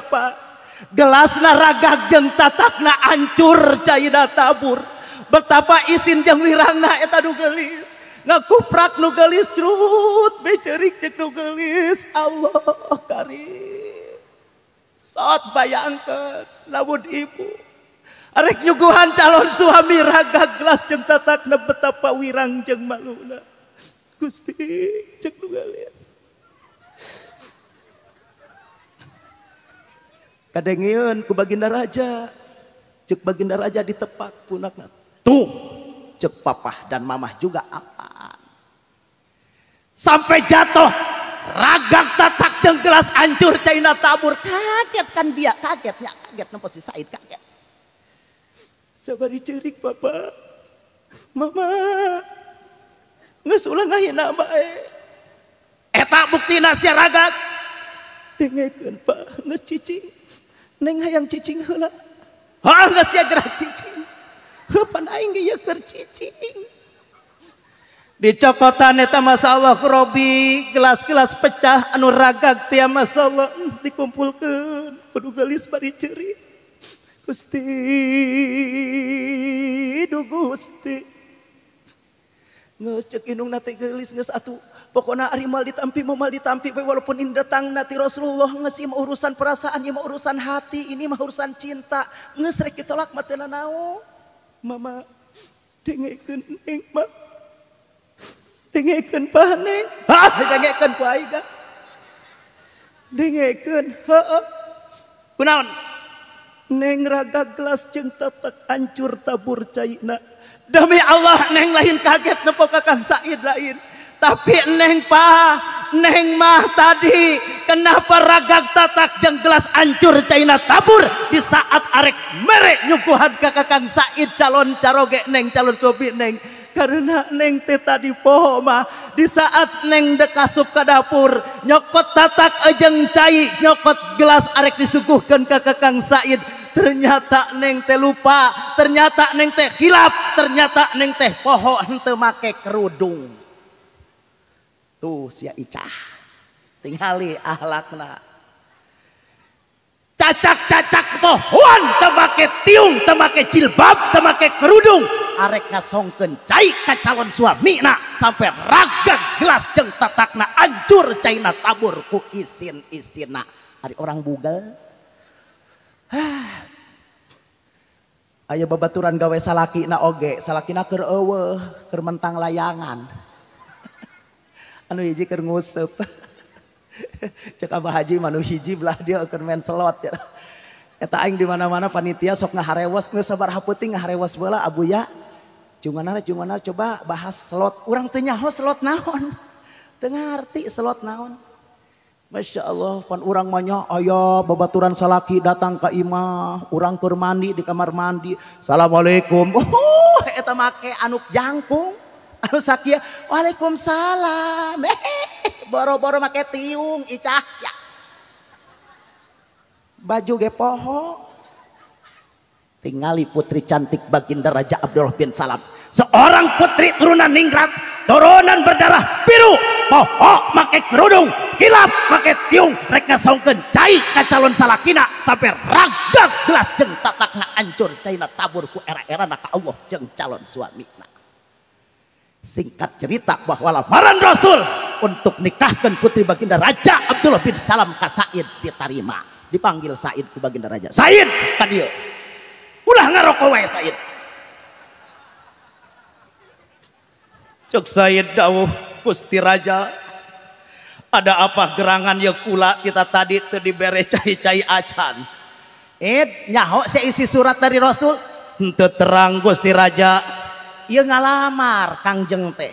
gelas na raga gengnta takna ancur cairdah tabur betapa isin Jawirang nah eta nugelis kuprak nu gelis cerut becerik cek nu Allah karim saat bayangkan lawan ibu arek nyuguhan calon suami ragak gelas jeng tatak betapa wirang jeng maluna gusti cek nu kadengin ku baginda raja cek baginda raja di tepat punak tuh cek papah dan mamah juga apa Sampa jatuh ragag ta takdeng gelas anjur ca na tabur kaget kan bi kaget nga kaget napos sa ka Si cilik ba Ma nga sulang na eh. eh, tabuk naya raraga pa Neng hayang cicing nga siya cicing hu na ngkar cicing. dicokotan eta Masya Allah kerobi gelas-gelas pecah anu ragak tiap Masya Allah hmm, dikumpulkan kudu gelis bari ceri Gusti du Gusti ngeus cek inung nate gelis ngeus satu pokoknya ari mal ditampi mau mal ditampi walaupun ini datang nanti Rasulullah ngeus ima urusan perasaan ima urusan hati ini mah urusan cinta ngeus rek ditolak nanau mama dengekeun ning mah dengekeun pahne. ah dengekeun ku aiga dengekeun heueuh kunaon neng raga gelas jeung tetek hancur tabur caina demi Allah neng lain kaget nepo kakang Said lain tapi neng pa neng mah tadi kenapa ragak tatak jeng gelas ancur China tabur di saat arek merek nyukuhan kakak kakang Said calon caroge neng calon sobi neng neng teta di pohoma di saat neng de kasup ke dapur nyokottatatak ajeng ca nyokot gelas arek disuguhkan ke kakang Said ternyata neng te lupa ternyata neng tehkilap ternyata neng teh pohok nte make kerudung si hali alakna kacacak toan te tiung temakai jilbab temakai kerudung arek nga song keca kacaon suami na sampai raga gelas cengtatatak na anjur China tagur kukisin isina hari orang bugal ayo babauran gawe sala na oge salakin na kewe Kermentang layangan anu ijiker ngusep ceka bahaji manu hiji lah dia akan mainlot ya ta dimana-mana panitia sok ngaharewas sabar haput ngaharewas bola abu ya cumana cuman coba bahas slot urang tunyaholot naon Tenngertilot naon Masya Allah pan urang monyo oyo babauran salaki datang kaima urang kur mandi di kamar mandi salaamualaikum uheta uhuh, make anuk jakung? Anu sakia, waalaikumsalam. Eh, boro-boro make tiung, icah. Ya. Baju ge poho. Tingali putri cantik baginda Raja Abdullah bin Salam. Seorang putri turunan ningrat, turunan berdarah biru. Poho make kerudung, kilap make tiung. Rek ngasongken cai ke calon salakina. Sampai ragak gelas jeng tatakna ancur. Cai na tabur ku era-era naka Allah jeng calon suami na. Singkat cerita bahwa lamaran Rasul untuk nikahkan putri baginda Raja Abdullah bin Salam ke Said diterima. Dipanggil Said ke baginda Raja. Said kan dia. Ulah ngaroko wae Said. Cuk Said dawuh Gusti Raja. Ada apa gerangan ya kula kita tadi tuh diberi cai-cai acan. Eh saya isi surat dari Rasul. untuk terang Gusti Raja ia ngalamar Kangjeng teh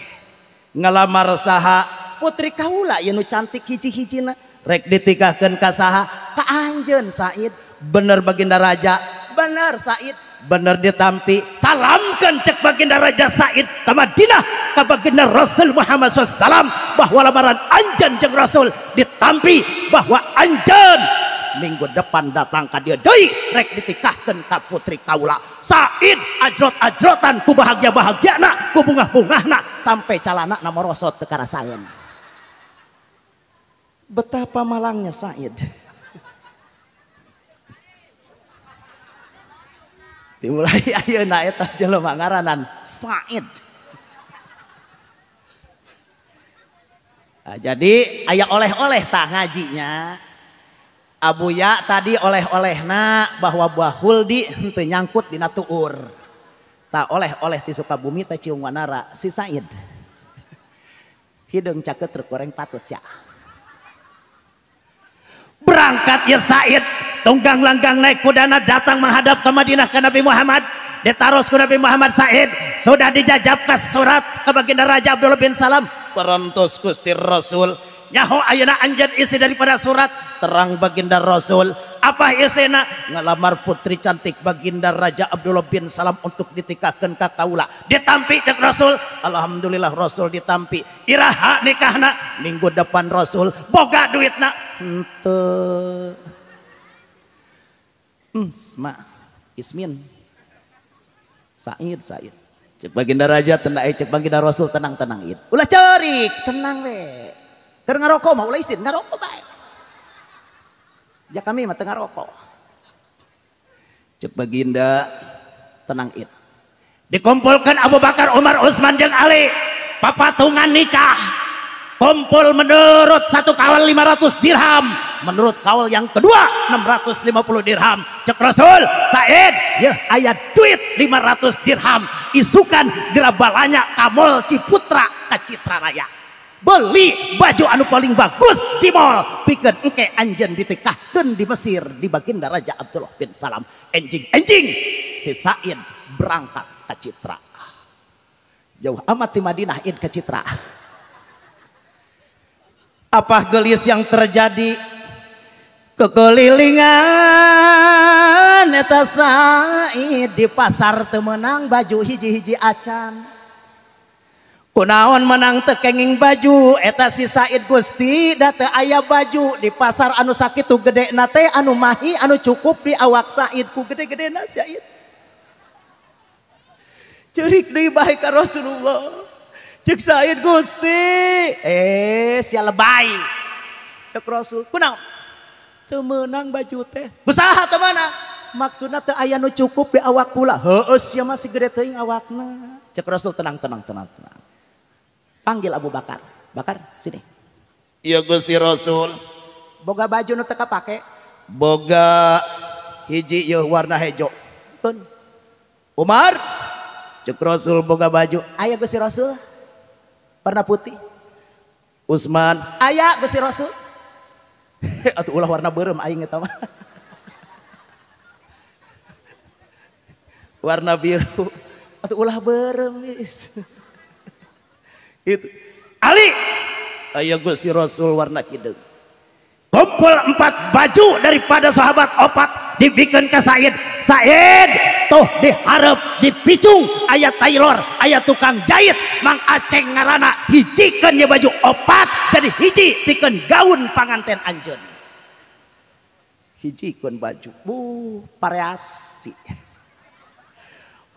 ngalamar saha putri kaula yang nu cantik hiji-hijina rek ditikahkan ka saha ka anjan Said bener baginda raja bener Said bener ditampi salamkan cek baginda raja Said tamadina ke baginda Rasul Muhammad SAW bahwa lamaran anjan jeng Rasul ditampi bahwa anjan minggu depan datang ke dia doi rek ditikahkan ke putri kaula Said ajrot-ajrotan ku bahagia bahagia nak ku bunga bunga nak sampai calana nama rosot tekara karasaeun Betapa malangnya Said Dimulai ayeuna tak jelema ngaranan Said Nah, jadi ayah oleh-oleh tak ngajinya. Abu Ya tadi oleh-olehna bahwa buah huldi henteu nyangkut dina tuur. Tak oleh-oleh ti Sukabumi teh ciung wanara si Said. Hideung caket terkoreng patut ya. Berangkat ya Said, tunggang langgang naik kudana datang menghadap ke Madinah ke Nabi Muhammad. Ditaros ke Nabi Muhammad Said, sudah dijajab ke surat ke baginda Raja Abdul bin Salam. Perantus kustir Rasul, nyaho ayana anjan isi daripada surat terang baginda rasul apa isena ngelamar putri cantik baginda raja Abdullah bin Salam untuk ditikahkan ka kaula ditampi cek rasul alhamdulillah rasul ditampi iraha nikahna minggu depan rasul boga nak, henteu hmm, ma ismin Said Said cek baginda raja tenang eh, cek baginda rasul tenang tenang it ulah cerik tenang weh karena ngarokok mau lesin, isin, ngarokok baik. Ya kami mah tengah rokok. Cek baginda tenang it. Dikumpulkan Abu Bakar, Umar, Utsman jeung Ali. Papatungan nikah. Kumpul menurut satu kawal 500 dirham. Menurut kawal yang kedua 650 dirham. Cek Rasul, Said, ya ayat duit 500 dirham. Isukan gerabalanya Kamol Ciputra ke Citra Raya beli baju anu paling bagus di mall pikeun engke anjen ditikahkan di Mesir di baginda Raja Abdullah bin Salam enjing enjing si Said berangkat ke Citra jauh amat di Madinah in ke Citra apa gelis yang terjadi kekelilingan eta Said di pasar temenang baju hiji-hiji acan penanawan menang tekenging baju eta si Said Gusti date aya baju di pasar anu sakit itu gede na anu mahi anu cukup di awak Saidku gede-gedde na baik Rasulullah eh, menang baju tehaha ke maksud aya cukup di awak masih awakna cekraul tenang tenang tenang tenang Panggil Abu Bakar. Bakar, sini. Iya Gusti Rasul. Boga baju nu teka pake. Boga hiji yo warna hejo. Tun. Umar. Cuk Rasul boga baju. Ayah Gusti Rasul. Warna putih. Usman. Ayah Gusti Rasul. Atau ulah warna berem aing eta mah. warna biru atau ulah berem itu. Ali ayah Gusti Rasul warna kidung. Kumpul empat baju daripada sahabat opat dibikin ke Said. Said tuh diharap dipicung ayat tailor, ayat tukang jahit, Mang Aceng ngarana hijikan ya baju opat jadi hiji bikin gaun panganten anjeun. Hijikan baju, bu pareasi.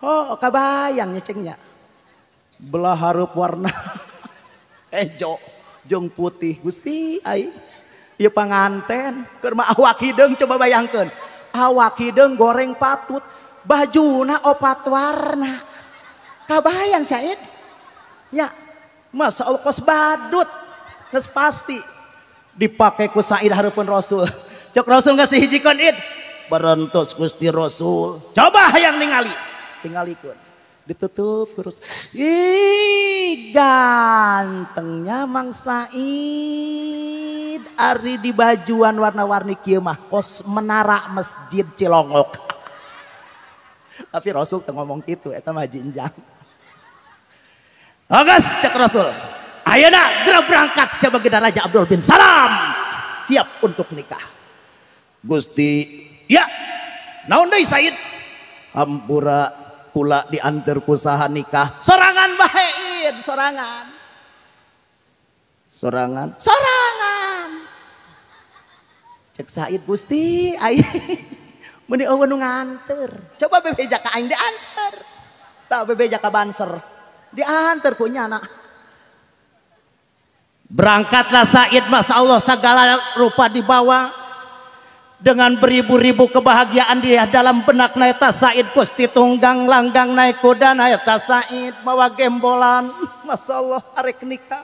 Oh, kabayang ya, cengnya belah harup warna ejo eh, jong putih Gusti ai ya panganten kerma awak hideng coba bayangkan awak hideng goreng patut bajuna opat warna kabayang Said ya masa kos badut kos pasti dipakai ku Said harupun Rasul cok Rasul sih hijikan id berentus Gusti Rasul coba yang ningali tinggalikun ditutup terus. Ih, gantengnya Mang Said. Ari di bajuan warna-warni kieu mah kos menara masjid Cilongok. Tapi Rasul teu ngomong kitu eta mah jinjang. Agas cek Rasul. Ayeuna gerak berangkat sebagai Raja Abdul bin Salam siap untuk nikah. Gusti, ya. Naon deui Said? Hampura pula diantar kusaha nikah sorangan bahein sorangan sorangan sorangan cek Said Gusti ayo meni eueun nu nganter coba bebe jaka aing diantar tah bebe jaka banser diantar ku anak berangkatlah Said Mas Allah segala rupa dibawa dengan beribu-ribu kebahagiaan dia dalam benak naeta Said Gusti tunggang langgang naik kuda naeta Said mawa gembolan Masya Allah arek nikah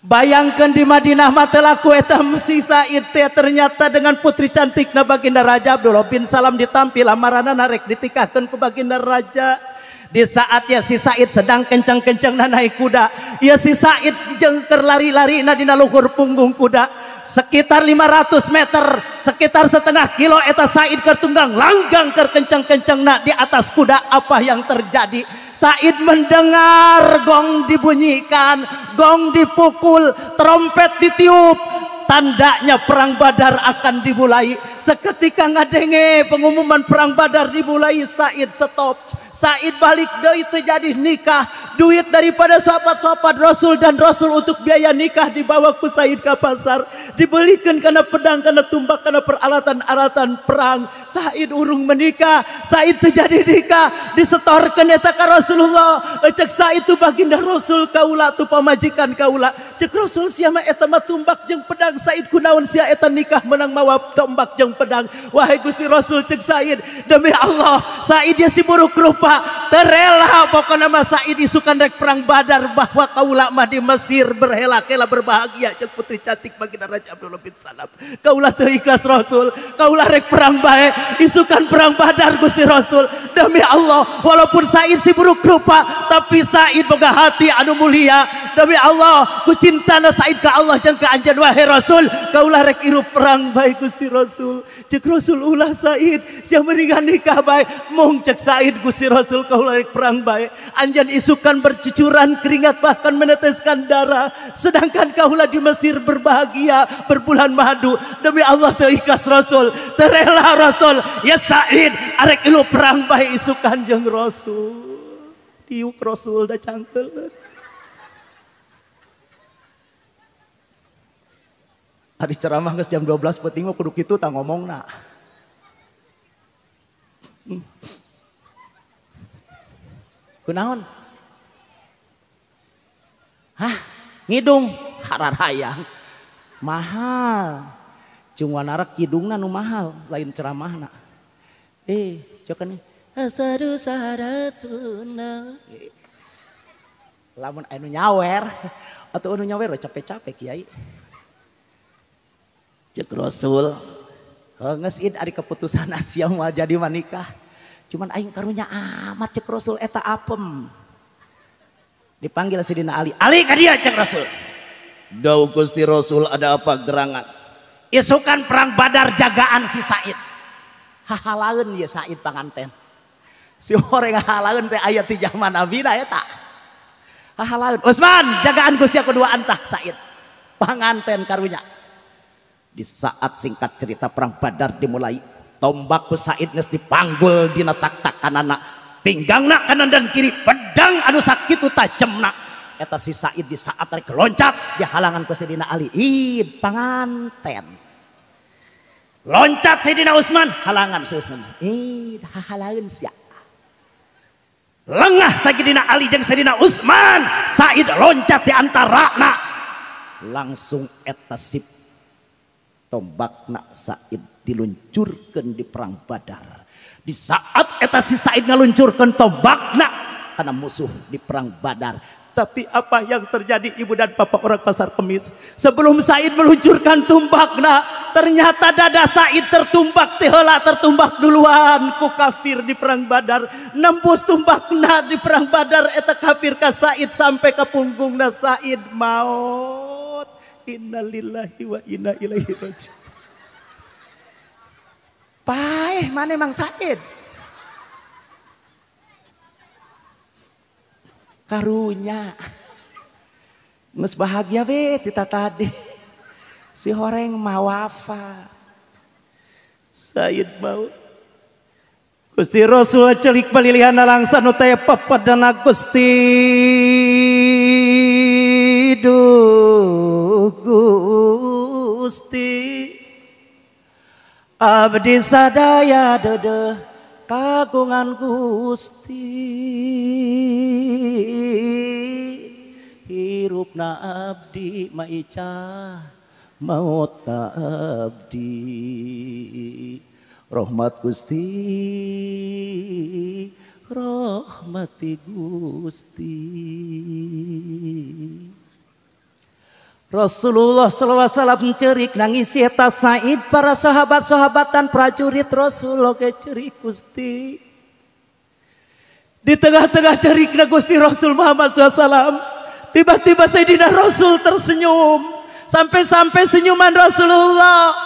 bayangkan di Madinah matelaku eta si Said teh ternyata dengan putri cantik na baginda Raja Abdullah bin Salam ditampil amarana narek ditikahkan ke baginda Raja di saat ya si Said sedang kencang-kencang na naik kuda ya si Said jengker lari-lari na dina luhur punggung kuda sekitar 500 meter sekitar setengah kilo eta Said kertunggang langgang kerkencang-kencang nak di atas kuda apa yang terjadi Said mendengar gong dibunyikan gong dipukul trompet ditiup tandanya perang badar akan dimulai Seketika ngadenge pengumuman perang badar dimulai Said stop. Said balik doi terjadi nikah. Duit daripada sahabat-sahabat Rasul dan Rasul untuk biaya nikah dibawa ke Said ke pasar. Dibelikan karena pedang, karena tumbak, karena peralatan-alatan perang. Said urung menikah. Said terjadi nikah. Disetor eta ke Rasulullah. Cek Said tu baginda Rasul kaula tu pamajikan kaula. Cek Rasul siapa etamat tumbak jeng pedang Said kunawan siapa etan nikah menang mawab tumbak jeng pedang. Wahai Gusti Rasul cek Said. Demi Allah. Said dia ya si buruk rupa. Terela pokoknya nama Said isukan rek perang badar. Bahwa kaulah mah di Mesir berhela-hela berbahagia. Cek putri cantik bagi Raja Abdul bin Salam. Kaulah tuh ikhlas Rasul. Kaulah rek perang baik. Isukan perang badar Gusti Rasul. Demi Allah. Walaupun Said si buruk rupa. Tapi Said boga hati anu mulia. Demi Allah. Ku cinta na Said ke Allah jangka anjan wahai Rasul. Kaulah rek iru perang baik Gusti Rasul cek Rasul ulah Said siang mendingan nikah baik mong cek Said gusi Rasul kau kaulah perang baik anjan isukan bercucuran keringat bahkan meneteskan darah sedangkan kaulah di Mesir berbahagia berbulan madu demi Allah terikas Rasul terela Rasul ya Said arek ilu perang baik isukan jeng Rasul diuk Rasul dah cangkel Tadi ceramah ke jam 12 penting mah kuduk tang tak ngomong nak. Hmm. Kunaon? Hah? Ngidung harar hayang. Mahal. Cuma narak hidungna nanu mahal lain ceramah nak. Eh, cokan nih. Asadu sahadat sunnah. Lamun anu nyawer atau anu nyawer capek-capek kiai. -capek, cek rasul eh, ngesin ada keputusan Asia mau jadi manikah. cuman aing karunya amat cek rasul eta apem dipanggil dina Ali Ali kan dia cek rasul Dau kusti Rasul ada apa gerangan isukan perang badar jagaan si Said hahalaun ya Said panganten si orang hahalaun teh ayat di zaman Nabi ya eta hahalaun Usman jagaan Gusti aku dua antah Said panganten karunya di saat singkat cerita perang badar dimulai, tombak Said nes dipanggul dina tak-tak nak pinggang nak kanan dan kiri, pedang anu itu tajam nak. Eta si Said di saat tarik loncat, dia halangan ku Sidina Ali, ih panganten. Loncat Sidina Usman, halangan si Usman, id halangan siapa? lengah Sayyidina Ali jeng Sayyidina usman Said loncat di antara nak langsung etasip si tombak nak Said diluncurkan di perang Badar. Di saat eta Said ngeluncurkan tombak nak karena musuh di perang Badar. Tapi apa yang terjadi ibu dan bapak orang pasar kemis? Sebelum Said meluncurkan tombak nak, ternyata dada Said tertumbak tihela tertumbak duluan ku kafir di perang Badar. Nembus tombak nak di perang Badar eta kafir ka Said sampai ke punggungnya Said maut innalillahi wa inna ilaihi rajiun. Paeh mana Mang Said? Karunya. Nges bahagia we tita tadi. Si horeng mawafa. Said mau. Gusti Rasul celik balilihan nalangsa nutaya papadana Gusti. Gusti. Gusti Abdi sadaya dede kagungan Gusti Hirupna abdi maica mauta abdi Rahmat Gusti rahmati Gusti Rasulullah SAW cerik nangis eta ya, Said para sahabat sahabatan prajurit Rasulullah ke Gusti. Di tengah-tengah cerikna Gusti Rasul Muhammad SAW tiba-tiba Sayyidina Rasul tersenyum. Sampai-sampai senyuman Rasulullah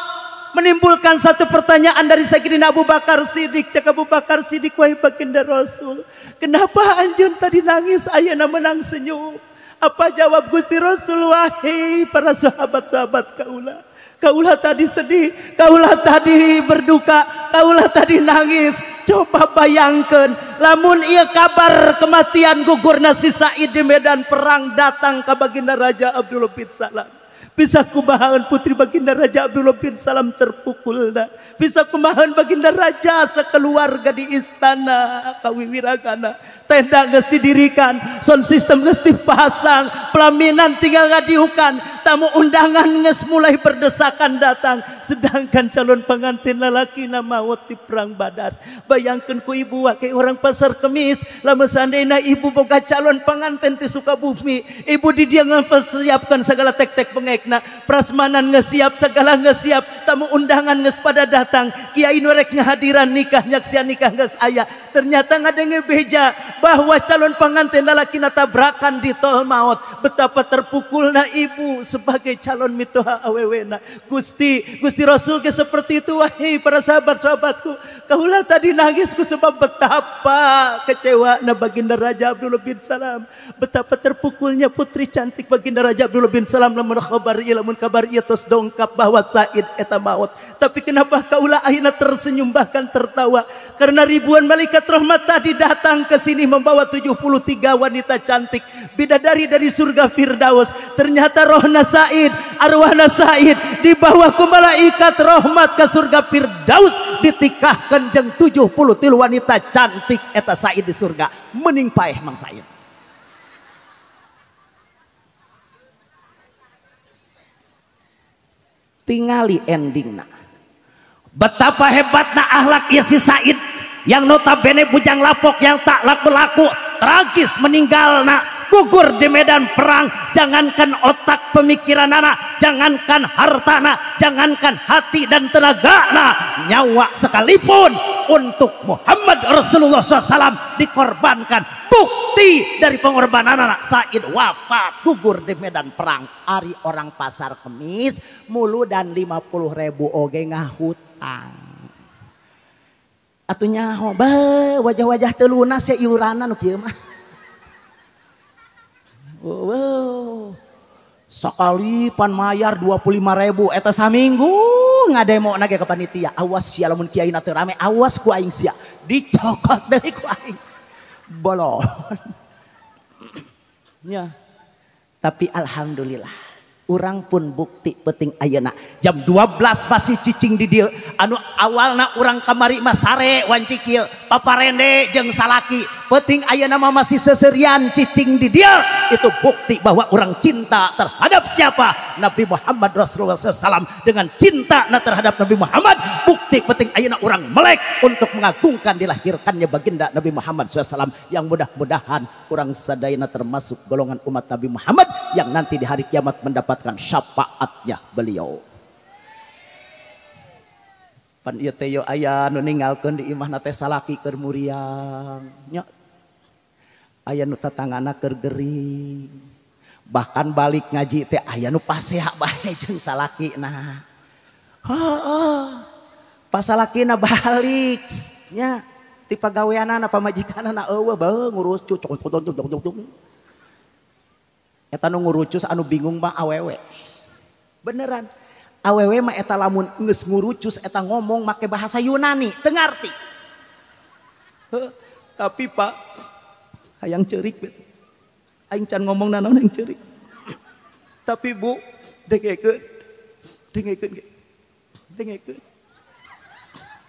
menimbulkan satu pertanyaan dari Sayyidina Abu Bakar Siddiq. Cak Abu Bakar Siddiq wahai baginda Rasul. Kenapa anjun tadi nangis ayah menang senyum? Apa jawab Gusti Rasul wahai para sahabat-sahabat kaulah? Kaulah tadi sedih, kaulah tadi berduka, kaulah tadi nangis. Coba bayangkan, lamun ia kabar kematian gugur nasi Said di medan perang datang ke baginda Raja Abdul bin Salam. Bisa kumahan putri baginda Raja Abdul bin Salam terpukul. Nah. Bisa kumahan baginda Raja sekeluarga di istana kawiwiragana tenda geus didirikan sound system geus dipasang pelaminan tinggal ngadiukan tamu undangan geus mulai berdesakan datang sedangkan calon pengantin lelaki nama maut di perang badar bayangkan ku ibu wakai orang pasar kemis lama seandainya ibu boga calon pengantin di Sukabumi ibu di dia siapkan segala tek-tek pengekna prasmanan ngesiap segala ngesiap tamu undangan nges pada datang kiai norek hadiran nikah nyaksian nikah nges ayah ternyata ngadenge beja bahwa calon pengantin nata tabrakan di tol maut. Betapa terpukulnya ibu sebagai calon mitoha awewena. Gusti, Gusti Rasul ke seperti itu wahai para sahabat-sahabatku. Kaulah tadi nangisku sebab betapa kecewa na baginda Raja Abdul bin Salam. Betapa terpukulnya putri cantik baginda Raja Abdul bin Salam lamun khabar iya, lamun kabar ia tos dongkap bahwa Said eta maut. Tapi kenapa kaulah akhirnya tersenyum bahkan tertawa karena ribuan malaikat rahmat tadi datang ke sini membawa 73 wanita cantik. Bidadari dari surga Firdaus. Ternyata Roh Nasaid Arwah Nasaid dibawa ke malaikat rahmat ke surga Firdaus. Ditikahkan jeng 70 til wanita cantik. Eta Said di surga. Mening paeh Mang Said. Tingali endingna. Betapa hebatna ahlak ya si Said yang notabene bujang lapok yang tak laku laku tragis meninggal nak gugur di medan perang jangankan otak pemikiran anak jangankan harta anak jangankan hati dan tenaga anak nyawa sekalipun untuk Muhammad Rasulullah SAW dikorbankan bukti dari pengorbanan anak Said wafat gugur di medan perang hari orang pasar kemis mulu dan 50 ribu oge ngahutang atunya bah wajah-wajah telunas ya iurana nu kieu mah wow. sekali pan mayar 25 ribu eta saminggu ngademo nage ke panitia awas sia lamun kiai na rame awas ku aing sia dicokot deui ku aing bolon ya tapi alhamdulillah pun bukti peting ayana jam 12 pasi ccing didil anu awal na u kamari masarewancikil papa rendende je salaki. penting ayah nama masih seserian cicing di dia itu bukti bahwa orang cinta terhadap siapa Nabi Muhammad Rasulullah SAW dengan cinta na terhadap Nabi Muhammad bukti penting ayah orang melek untuk mengagungkan dilahirkannya baginda Nabi Muhammad SAW yang mudah-mudahan orang sadayana termasuk golongan umat Nabi Muhammad yang nanti di hari kiamat mendapatkan syafaatnya beliau pan ieu teh yo aya nu ninggalkeun di imah nate salaki keur muriang tat anak bahkan balik ngaji teh aya nu pas banget jeng lagi na baliknya tip gawean apa maji kancus anu bingungbak awewe beneran aweeta lamun ngegurucuseta ngomong make bahasa Yunani tenngerti tapi Pak hayang cerik bet. Aing can ngomong nanon yang cerik. Tapi bu, dengekeun. Dengekeun ge. Dengekeun.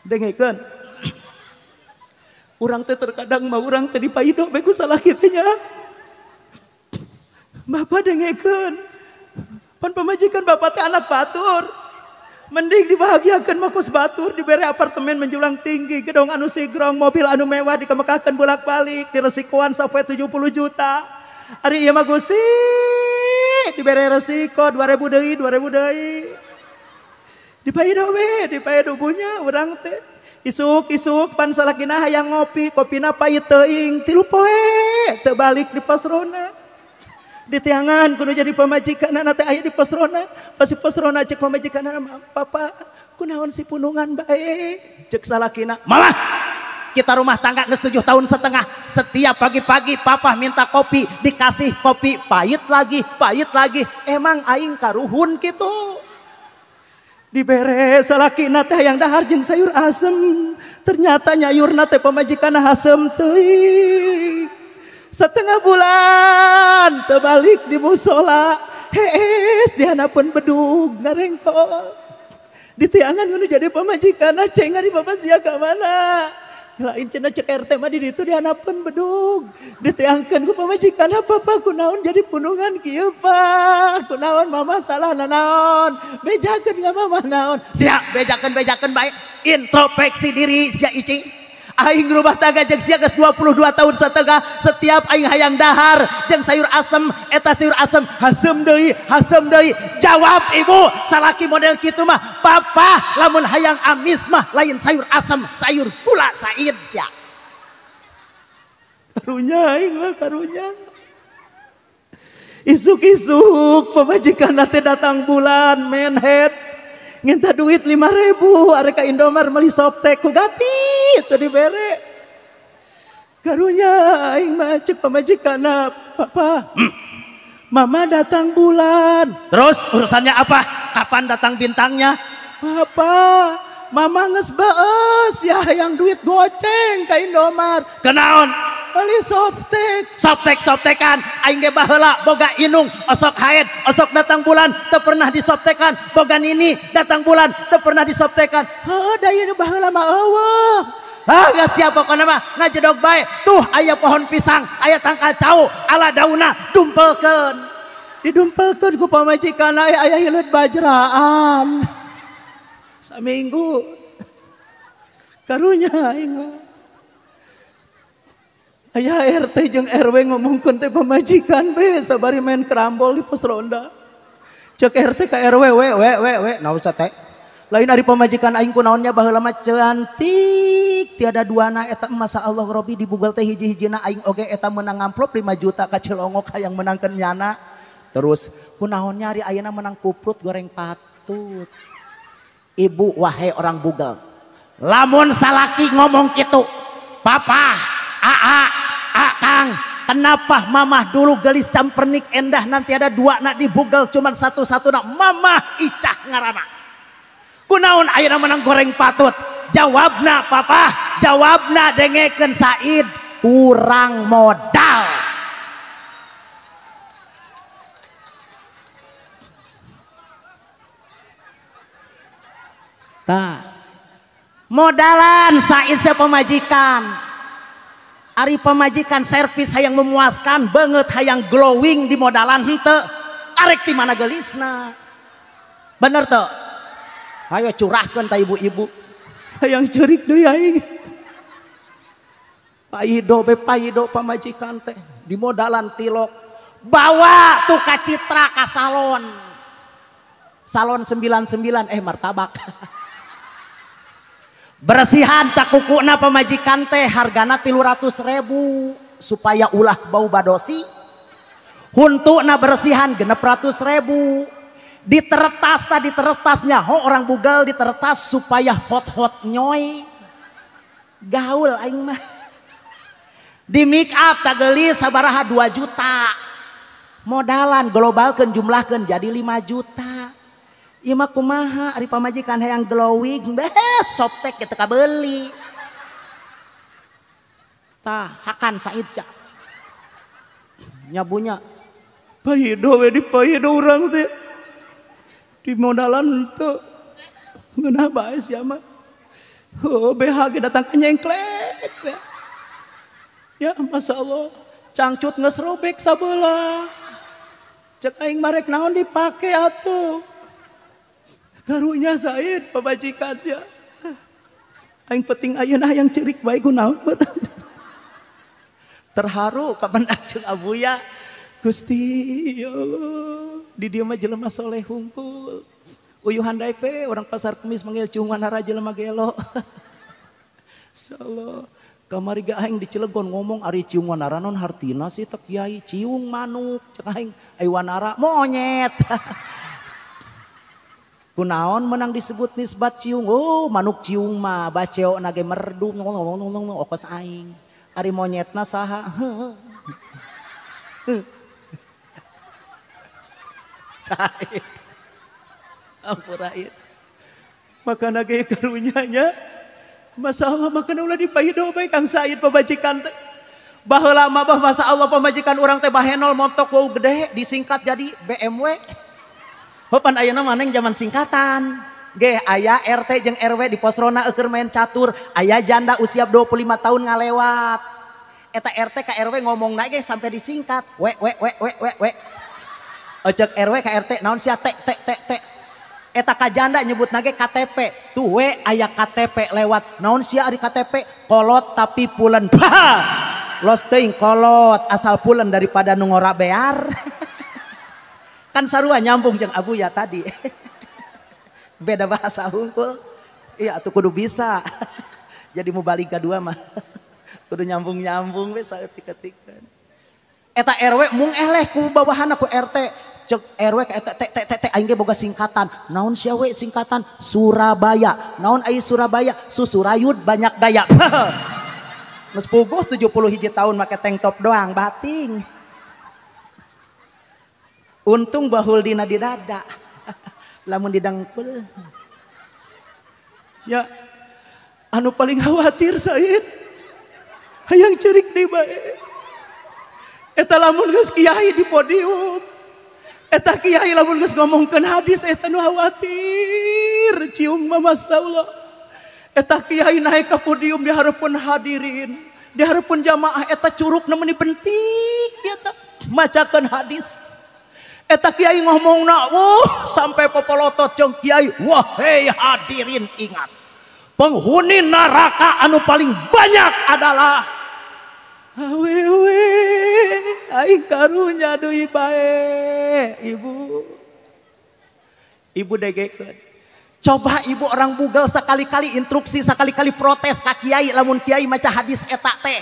Dengekeun. Urang teh terkadang mah urang teh dipaido bae ku salah kitu Bapak dengekeun. Pan pemajikan bapak teh anak batur. mending dibahaagikan fokuskus Batur diberi apartemen menjulang tinggi geddongan usiggrong mobil anu mewa dikemekakan bolak-balik di resikoan sampai 70 juta harima Gusti diber resiko dipahi tubuhnya isukpankinaha yang ngopi koina paylue terbalik di pas Rona di tiangan kudu jadi pemajikan, anak teh ayah di pesrona pasti pesrona cek pemajikan anak papa kunaon si punungan baik cek kina mama kita rumah tangga nges tujuh tahun setengah setiap pagi-pagi papa minta kopi dikasih kopi pahit lagi pahit lagi emang aing karuhun gitu diberes kina teh yang dahar jeng sayur asem ternyata nyayur nate pemajikan asem tuh setengah bulan terbalik di musola hees pun bedug ngarengkol tiangan menu jadi pemajikan aceh nah, di bapak siapa ke mana lain cina cek RT mah di ditu pun bedug tiangkan ku pemajikan nah, apa apa naon jadi punungan kieu pak naon mama salah naon bejakan nggak mama naon Siap bejakan bejakan baik introspeksi diri siap icing aing rumah tangga jeng siagas 22 tahun setengah setiap aing hayang dahar jeng sayur asem eta sayur asem hasem doi hasem doi jawab ibu salaki model kitu mah papa lamun hayang amis mah lain sayur asem sayur gula sayur siak karunya aing lah karunya isuk-isuk pemajikan nanti datang bulan menhead minta duit lima ribu ada ke Indomar meli softtek ku ganti itu dibere karunya aing mah cek pamajikan papa mama datang bulan terus urusannya apa kapan datang bintangnya papa mama nges ya yang duit goceng ke Indomar kenaon Beli soptek. Soptek soptekan. Aing ge baheula boga inung osok haid, osok datang bulan teu pernah disoftekan. Boga nini datang bulan teu pernah disoftekan. Heuh da ieu baheula mah eueuh. Ah, gak siap pokoknya mah ngajedog baik. Tuh ayah pohon pisang, ayah tangkal cau, ala dauna dumpelkeun. Didumpelkeun ku pamajikan ayah ayah hileud bajraan. Saminggu karunya ingat. RT RW ngomong pemajikan beokbol di lain pemajikaningnyalama can tiada dua anak etak masa Allah Robi digal teh hijihiing etam menangampplo 5 juta kecil ong yang menangkan nyana terus punahonnya hari Aina menang kuputt goreng patut ibu wahai orang bugal lamun sala ngomong gitu papa Aa Kang, kenapa mamah dulu gelis campernik endah nanti ada dua nak dibugel cuman satu-satu nak mamah icah ngarana. Kunaun ayeuna menang goreng patut. jawab nak papa, jawab jawabna dengekeun Said, kurang modal. Tak. Modalan Said saya pemajikan. Ari pemajikan servis hayang memuaskan banget hayang glowing di modalan hente arek di mana gelisna bener tuh ayo curahkan ta ibu-ibu hayang curik ya, pak aing paido be paido pemajikan teh di modalan tilok bawa tuh kacitra ke salon salon salon sembilan eh martabak bersihan tak kukuna pemajikan teh hargana tilu ratus ribu supaya ulah bau badosi untuk na bersihan genep ratus ribu diteretas tadi diteretasnya ho orang bugal diteretas supaya hot hot nyoy gaul aing mah di make up tak gelis sabaraha 2 juta modalan globalkan jumlahkan jadi 5 juta Ima iya kumaha ari pamajikan hayang glowing beh softek kita beuli. Tah Hakan Said ya. Nyabunya pahido we di pahido urang teh. Di modalan teu ngeunah bae sia mah. Oh, BH datang ka nyengklek. Ya. ya, cangcut Allah. Cangcut sabeulah. Cek aing marek naon dipake atuh. Garunya Said pembajikannya. Aing penting nah yang cerik baik Terharu kapan Abu ya? Gusti ya Allah di dia mah jelema soleh hungkul. Uyuhan handai pe orang pasar kumis mengil cungan hara jelema gelo. Salah. kamari ga aing di Cilegon ngomong ari ciungan wanara non hartina sih tak kiai ciung manuk cek aing ai monyet. kunaon menang disebut nisbat ciung oh manuk ciung mah baceo nage merdu okos aing ari monyetna saha Said Ampuraid maka nage karunyanya Masa Allah maka ulah doa baik Kang Said pembajikan, teh Baheula mah masa Allah pamajikan orang teh bahenol montok wow gede disingkat jadi BMW Aayo anen zaman singkatan geh ayaah RT jeungng RW diposna Ekermen catur ayah janda usiaap 25 tahun nga lewat etak RTKRW ngomong nageh sampai disingkat we oj RWnda nyebut nage KTP tuwe ayaah KTP lewat naun si Ari KTP kolot tapi pulan pa Lostingkolot asal pulan daripada ngoora bear Kan sarua nyambung jeng Abu ya tadi. Beda bahasa hukum Iya tuh kudu bisa. Jadi mau balik kedua mah. Kudu nyambung-nyambung we saeutik-eutikan. Eta RW mung eleh ku bawahan aku RT. Cek RW ke eta tek tek tek aing boga singkatan. Naon sia we singkatan? Surabaya. Naon ai Surabaya? susurayud banyak gaya. Mespuguh tujuh 70 hiji tahun make tank top doang bating. untung bahhul Di dirada namun diangkul ya anu paling khawatir Said yang cirikdium ngomo habiswatirai di hadirin di Harpun jamaah etak Curug namanya penting kita macakan hadis ak Kyai ngomong sampai popolootong Kiai Wah hadirin ingat penghuni naraka anu paling banyak adalah karnyabu coba ibu orang Google sekali-kali instruksi sakali-kali protes ka Kyai lamun Kyai maca hadis etak teh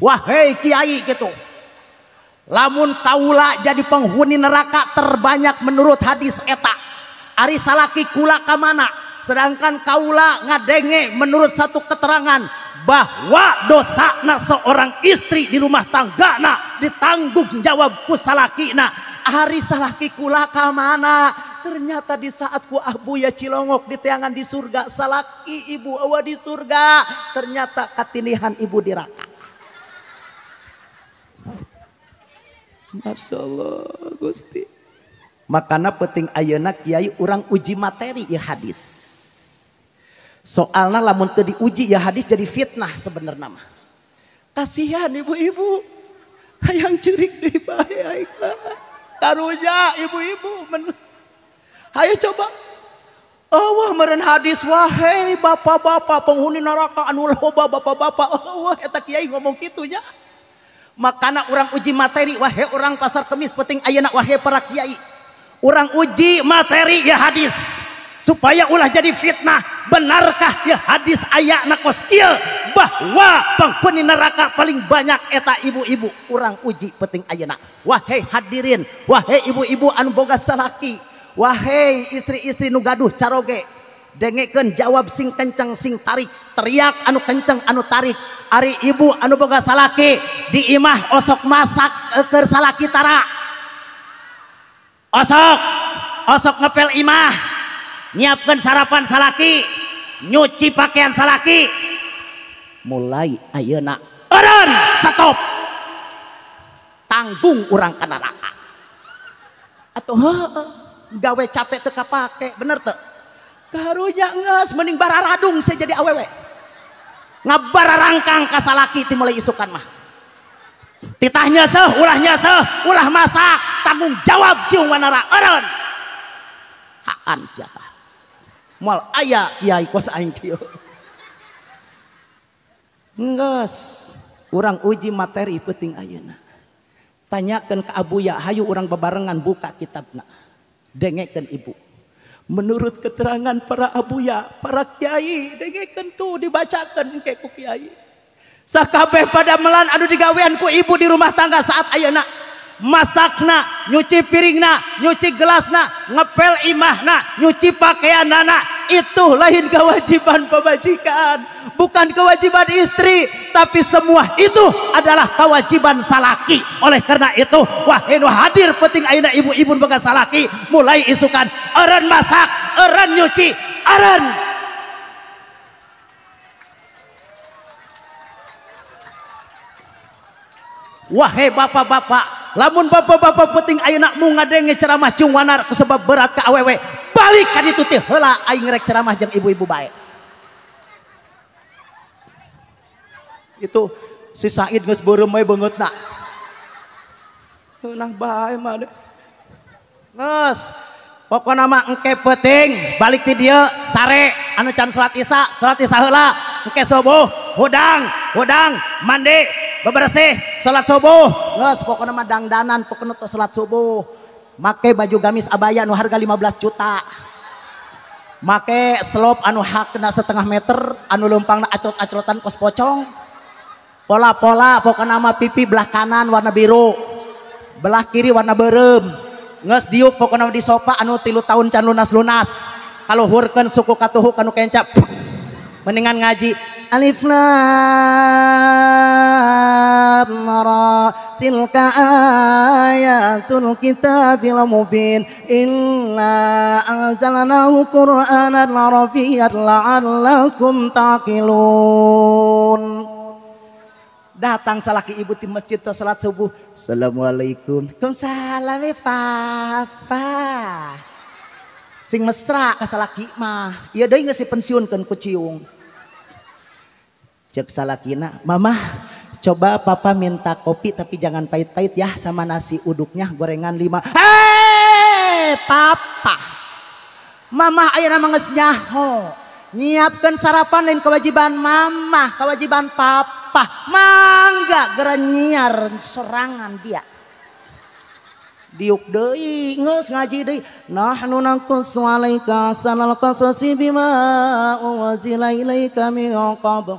Wahai Kyai gitu lamun kaula jadi penghuni neraka terbanyak menurut hadis eta Ari salaki kula kamana sedangkan kaula ngadenge menurut satu keterangan bahwa dosa na seorang istri di rumah tangga na ditanggung jawab ku salaki na Ari salaki kula kamana ternyata di saat ku abu ya cilongok di teangan di surga salaki ibu awa di surga ternyata katinihan ibu di raka Masya Allah Gusti makana penting ayana kiai orang uji materi ya hadis soalnya lamun tadi uji ya hadis jadi fitnah sebenarnya mah kasihan ibu-ibu hayang cirik di bae karunya ibu-ibu ayo coba Allah oh, meren hadis wahai bapak-bapak penghuni neraka anul hoba bapak-bapak Allah oh, kiai ngomong kitunya makanan orang uji materi wahai orang pasar kemis peting aak wahai para Kyai orang uji materi ya hadis supaya ulah jadi fitnah Benarkah ya hadis aya nakokil bahwapangpuni neraka paling banyak eta ibu-ibu orang uji peting aak Wahai hadirin Wahai ibu-ibu an boga selaki Wahai istri-istri nugaduh caroge dengeken jawab sing kenceng sing tari teriak anu kenceng anu tari Ari ibu anubaga sala diimah osok masakker salah osok osok ngepel imah nyiapkan sarapan salaki nyuci pakaian salaki mulai ayena orang tanggung orangaka atau gawe capek teka pakai bener tuh Karunya nges mending bara radung saya jadi awewe ngabara rangkang kasalaki ti mulai isukan mah titahnya seh ulahnya seh ulah masak tanggung jawab jiwa wanara orang, hakan siapa mal ayah kiai kos aing kieu nges orang uji materi penting ayeuna tanyakan ke abuya hayu orang bebarengan buka kitabna dengekkan ibu Menurut keterangan para abuya, para kiai, dengekan tu dibacakan kayak ku kiai. Sakabe pada melan adu digawean ku ibu di rumah tangga saat ayana masakna nyuci piringna nyuci gelasna ngepel imahna nyuci pakaian anak itu lain kewajiban pemajikan bukan kewajiban istri tapi semua itu adalah kewajiban salaki oleh karena itu wahai hadir penting aina ibu-ibu bagas salaki mulai isukan eren masak eren nyuci eren wahai bapak-bapak lamun bapak-bapak penting ayeunakmu ngadenge ceramah cung wanar sebab berat ke awewe balik kan itu teh heula aing rek ceramah jam ibu-ibu baik itu si Said geus beureum banget nak. Enak bae mah deh geus mah engke penting balik ti dia sare anu can salat isa salat isa heula engke subuh hudang hudang mandi bebersih salat subuh nges, pokoknya mah dangdanan pokoknya tuh salat subuh make baju gamis abaya nu harga 15 juta make slop anu hakna setengah meter anu lumpangna acrot-acrotan kos pocong pola-pola pokoknya mah pipi belah kanan warna biru belah kiri warna berem nges diuk pokoknya di sofa anu tilu tahun can lunas-lunas kalau hurkan suku katuhu kanu kencap mendingan ngaji alif lam ra tilka ayatul kitabil mubin inna anzalnahu qur'anan arabiyyan la'allakum taqilun datang salaki ibu di masjid atau salat subuh assalamualaikum Waalaikumsalam papa sing mesra salaki mah iya deui geus dipensiunkeun ku ciung cek salakina mama coba papa minta kopi tapi jangan pahit-pahit ya sama nasi uduknya gorengan lima hei papa mama ayeuna mah geus nyaho nyiapkan sarapan dan kewajiban mama, kewajiban papa mangga nyiar serangan dia diuk deui geus ngaji deui nahnu naqussu alaika sanal qasasi bima unzila ilaika min qabl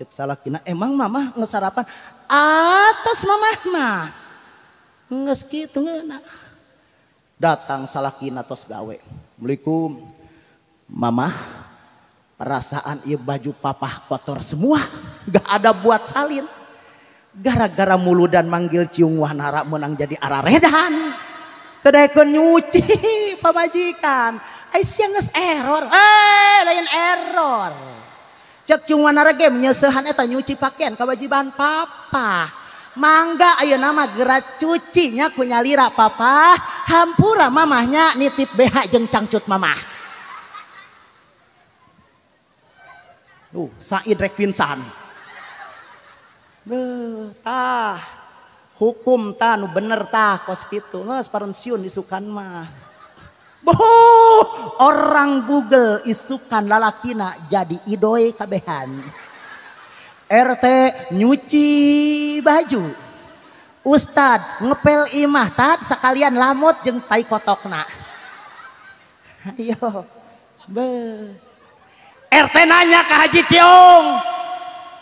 cek kina emang mamah ngesarapan atas mamah mah geus kitu ngeuna datang kina tos gawe Assalamualaikum mamah perasaan ieu baju papah kotor semua gak ada buat salin gara-gara mulu dan manggil ciung wanara menang jadi arah redan tedekun nyuci pemajikan ay siang error eh lain error cek ciung wanara game nyesehan eta nyuci pakaian kewajiban papa mangga ayo nama gerak cuci cucinya kunyalira papa hampura mamahnya nitip BH jeng cangcut mamah uh, Said Rekwinsan. Betahku tanu benertah kos gitu siun disukan mah orang Google isukan lalakinak jadi idoi kabehan RT nyuci baju Ustad ngepel imah ta sekalian lamut jeung ta kooknayo RT nanyakah Hajiung!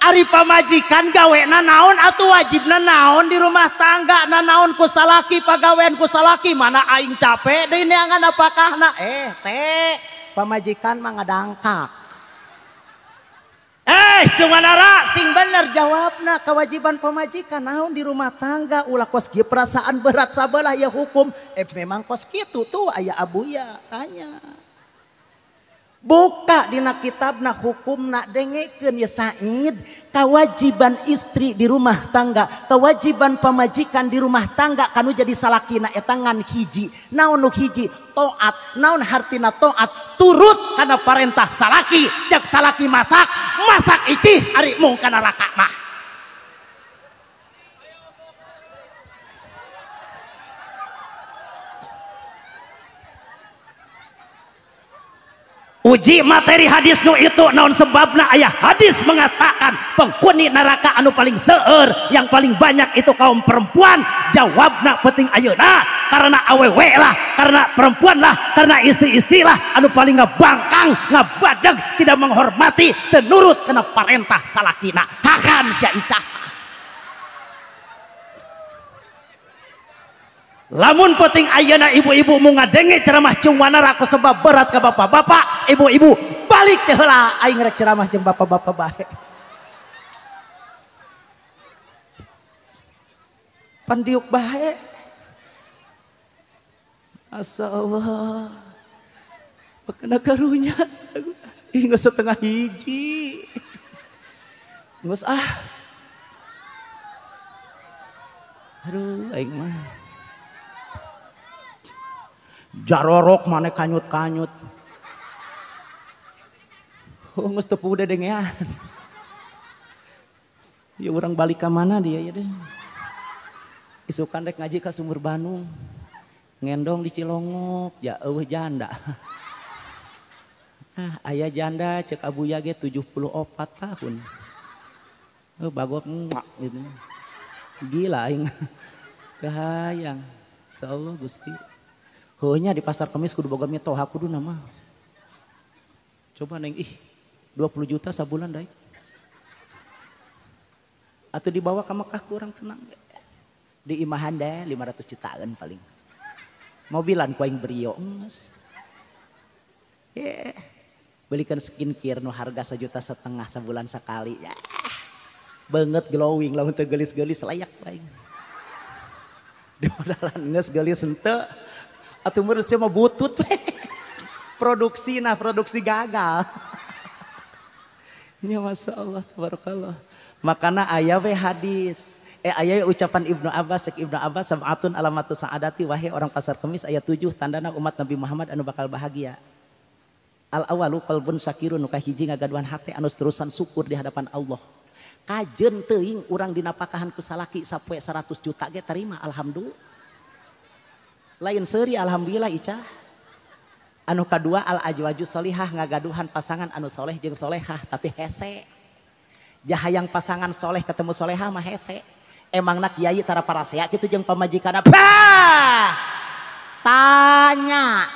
Ari pamajikan gawena naon atau wajib naon di rumah tangga na naon kusalaki pagawean kusalaki mana aing capek deh ini angan apakah na eh teh pamajikan mah ngadangkak eh cuma nara sing bener jawabna kewajiban pamajikan naon di rumah tangga ulah kos perasaan berat sabalah ya hukum eh memang kos kitu tuh abu abuya tanya bukadina kitab na hukum na denge kenyeain Kawajiban istri di rumah tangga kewajiban pemajikan di rumah tangga kan jadi salaki nae tangan hiji naon hijji toat naon hartina toat turut karena parentah salaki Jaksalaki masak masaak ii hari mu kan lakakmak. uji materi hadis nu itu naon sebabna ayah hadis mengatakan penghuni neraka anu paling seer yang paling banyak itu kaum perempuan jawabna penting ayeuna karena awewe lah karena perempuan lah karena istri-istri lah anu paling ngebangkang ngebadeg tidak menghormati tenurut kena parentah salakina hakan sia icah lamun penting ayana ibu-ibu mau ngadenge ceramah jeung wanara ku sebab berat ke bapak-bapak ibu-ibu balik ke heula aing rek ceramah jeng bapak-bapak baik. pandiuk baik. Masya Allah karunya Hingga setengah hiji Ngus ah Aduh aing mah jarorok mana kanyut-kanyut. Oh, nggak tepu udah dengean. Ya orang balik ke mana dia ya deh. Isukan rek ngaji ke sumur Bandung. Ngendong di Cilongok, ya eueuh janda. Nah, ayah janda cek abu yage 74 tahun. Oh, bagok muak gitu. Gila ingat. Kehayang. Insyaallah Gusti. Hanya di pasar kemis kudu boga aku kudu nama. Coba neng ih 20 juta sabulan dai Atau dibawa ke Mekah kurang tenang. Di imahan deh 500 jutaan paling. Mobilan kuaing brio Yeah. Belikan skincare nu harga sejuta setengah sebulan sekali. Yeah. Banget glowing lah untuk gelis-gelis layak paling. Di modalan nges gelis ente. Atau menurut mau butut. produksi nah produksi gagal. Ini ya, masya Allah, tabarakallah. Makana ayah we hadis. Eh ayah ucapan Ibnu Abbas, Ibnu Abbas sab'atun alamatu sa'adati wahai orang pasar kemis ayat 7 tandana umat Nabi Muhammad anu bakal bahagia. Al awalu kalbun sakirun ka hiji ngagaduhan hate anu terusan syukur di hadapan Allah. Kajen teing urang dina pakahan ku salaki 100 juta ge terima alhamdulillah lain seri Alhamdulillah Ica anu kedua al-ajwaju solihah ngagaduhan pasangan anu soleh jeng solehah tapi hese jahayang pasangan soleh ketemu solehah mah hese emang nak kiai tara parasea gitu jeng pemajikan apa tanya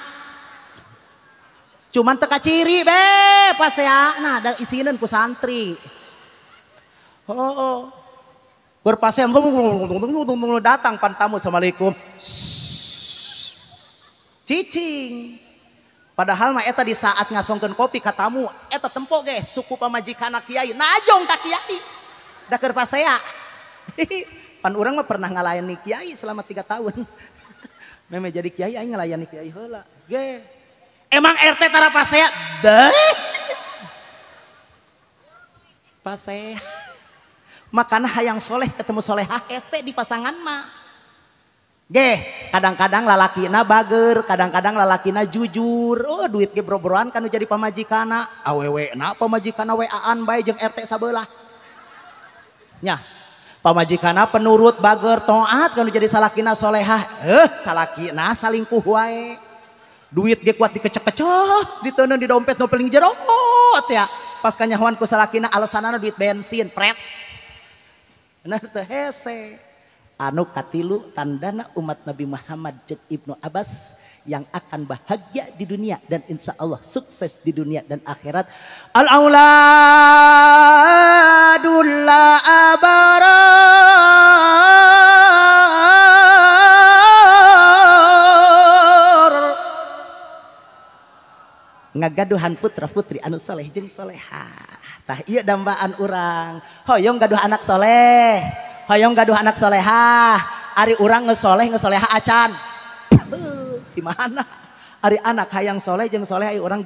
cuman teka ciri be pasea nah ada isinan ku santri oh, oh. berpasea datang pantamu assalamualaikum Shh. padahalmaheta disaat ngasongkeun kopi katamu eta tempo geh suku pamajikan Kyai nagong ka Kiai dakar pase pan uang mau pernah ngalayan ni Kyai selama 3 tahun Me jadi Kyailayanai emang RT pas makan ayaangsholeh ketemusholeh h di pasangan ma ge kadang-kadang lalaki na bager kadang-kadang lalaki na jujur oh, duit gebrobroran kan jadi pamajikana awew na pemajikan waaan baik RT sabelahnya pamajikana penurut bager toat kan jadi salakina sholehah eh, salakin na saling kuai duit kuat tike cekeco ditunun di dompet topeling jero ya paskannya huwanku salana alasanan duit bensin pre anu katilu tandana umat Nabi Muhammad cek Ibnu Abbas yang akan bahagia di dunia dan insya Allah sukses di dunia dan akhirat. Al auladul abarar ngagaduhan putra putri anu soleh jeng soleha tah iya dambaan orang hoyong gaduh anak soleh hoyong gaduh anak solehah ari urang ngesoleh ngesoleha acan gimana ari anak hayang soleh jeng soleh ari urang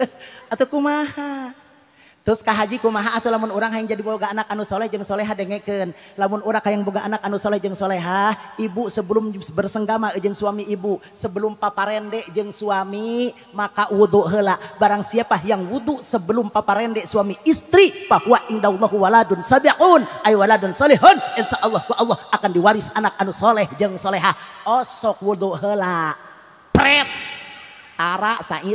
atau kumaha Terus ka haji kumaha atuh lamun orang hayang jadi boga anak anu soleh jeung soleha dengekeun. Lamun orang hayang boga anak anu soleh jeung soleha, ibu sebelum bersenggama jeng suami ibu, sebelum paparende jeng suami, maka wudu hela, Barang siapa yang wudu sebelum paparende suami istri, bahwa indallahu waladun sabiqun, ay waladun insya insyaallah ku Allah akan diwaris anak anu soleh jeung soleha. Osok wudu hela, Pret. Ara Said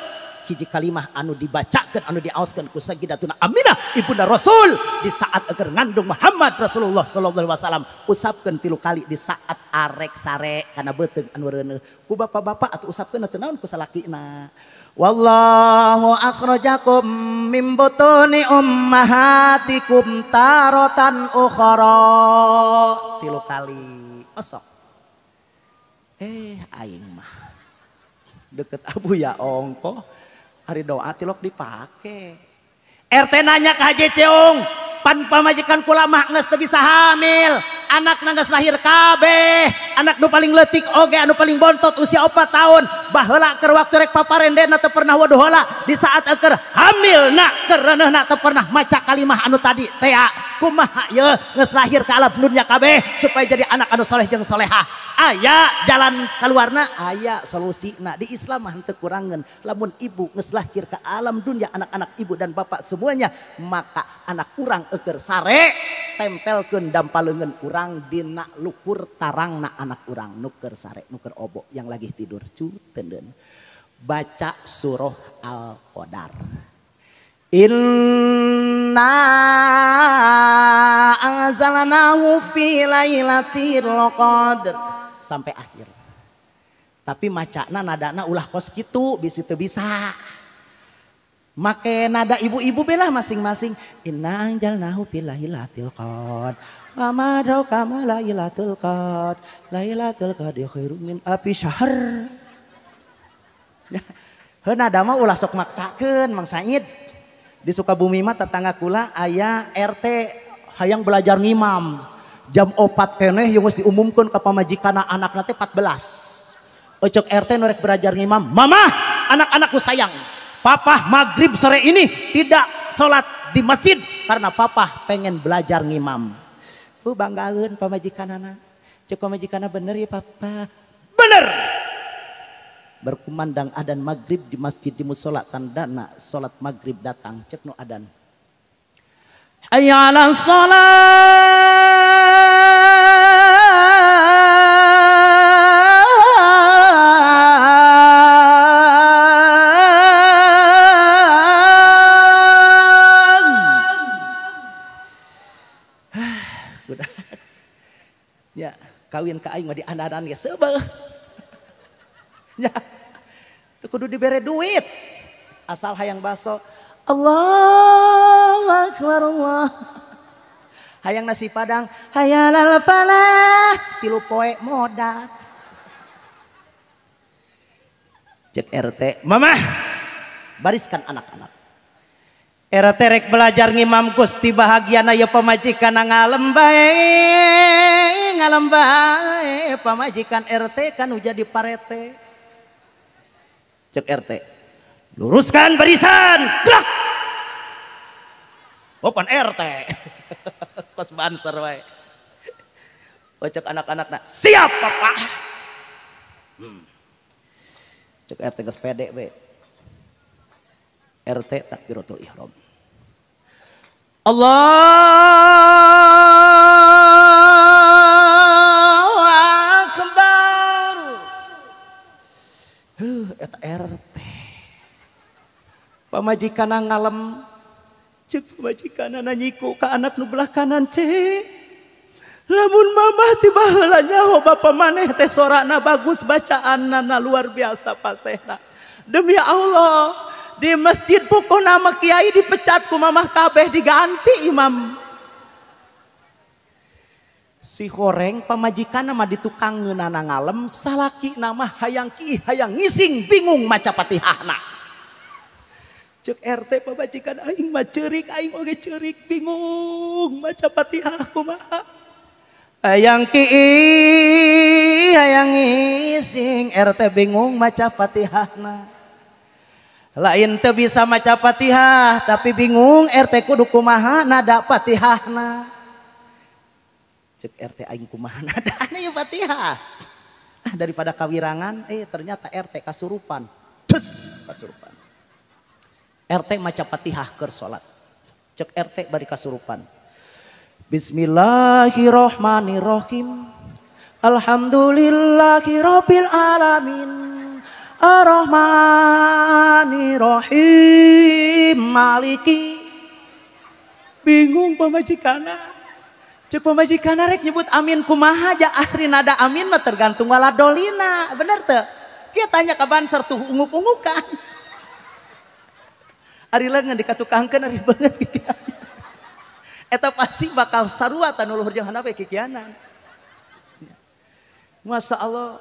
hiji kalimah anu dibacakan anu diauskan ku sayyidatuna Aminah ibunda Rasul di saat agar ngandung Muhammad Rasulullah sallallahu alaihi wasallam usapkan tilu kali di saat arek sare karena beteng anu rene ku bapak-bapak atau usapkan atau naun ku na Wallahu akhrajakum min butuni ummahatikum tarotan ukhara tilu kali osok eh aing mah deket Abu ya ongkoh hari doa tilok dipake. RT nanya ke Haji Ceung, pan pamajikan kula mah nges bisa hamil anak nanggas lahir KB anak nu paling letik oge anu paling bontot usia opat tahun bahwa ker waktu rek paparenden atau pernah waduhola di saat eker hamil nak karena nak pernah maca kalimah anu tadi tea kumah ya nges lahir ke alam dunia KB supaya jadi anak anu soleh jeng soleha ayah jalan keluarna ayah solusi nah di Islam mah henteu kurangan lamun ibu nges lahir ke alam dunia anak-anak ibu dan bapak semuanya maka anak kurang eker sare tempelkeun dampaleukeun kurang orang dina luhur tarang na anak orang nuker sare nuker obok yang lagi tidur cu tenden baca surah al-qadar inna anzalnahu fi lailatul qadar sampai akhir tapi macana nadana ulah kos gitu bisa teu bisa make nada ibu-ibu belah masing-masing inna anzalnahu fi lailatul qadar Mama dau kama lailatul qad. Lailatul qad ya kayak min api syahr. Heuna da mah ulah sok maksakeun Mang Said. Di Sukabumi mah tetangga kula ayah RT hayang belajar ngimam. Jam 4 keneh yang geus diumumkeun ka anak nanti empat belas Ecek RT norek belajar ngimam, "Mama, anak-anakku sayang. Papa maghrib sore ini tidak sholat di masjid karena papa pengen belajar ngimam Uh, banggaun pemajikan anak. Cek pemajikan bener ya papa. Bener. Berkumandang adan maghrib di masjid di musola tandana solat maghrib datang cek no adan. Hayya ala ka di kudu di bere duit asal hayang basok Allah hayang nasi padang hayRT Ma bariskan anak-anak era-terek belajar ngi mamkus dibahagian ayo pemajikan nga lemba ngalem bae eh, pamajikan RT kan jadi parete. Cek RT. Luruskan barisan. Gerak. open RT. pas banser wae. Ocek oh, anak-anak nak siap papa. Hmm. Cek RT geus pede we. RT takbiratul ihram. Quan Allahmaji kanan ngalam cek maji kanan nanyiku ke anak nubelah kanan cehe lamun mamamah ti bahhalanya hoba pemaneh teh so na bagus bacaan na luar biasa pasna demi Allah, masjid puku nama Kyai dipecatku Mamah kabeh diganti Imam si goreng pamajikan nama di tukang nana ngalem sala nama hayang Ki hayang sing bingung macapati pejikaningrikpati maangang RT bingung macapatina lain tuh bisa maca patihah tapi bingung RT kudu kumaha nada patihahna cek RT aing kumaha nada ya anu patihah ah, daripada kawirangan eh ternyata RT kasurupan Pes, kasurupan RT maca patihah ker salat cek RT bari kasurupan Bismillahirrahmanirrahim Alhamdulillahirabbil alamin ar Rahim Maliki Bingung pemajikana Cuk pemajikana rek nyebut amin kumaha aja ahri nada amin mah tergantung wala dolina Bener tuh Kita tanya ke banser tuh unguk-ungukan Ari lain kangen, ari banget Eta pasti bakal sarua tanuluhur jangan apa kikianan Masya Allah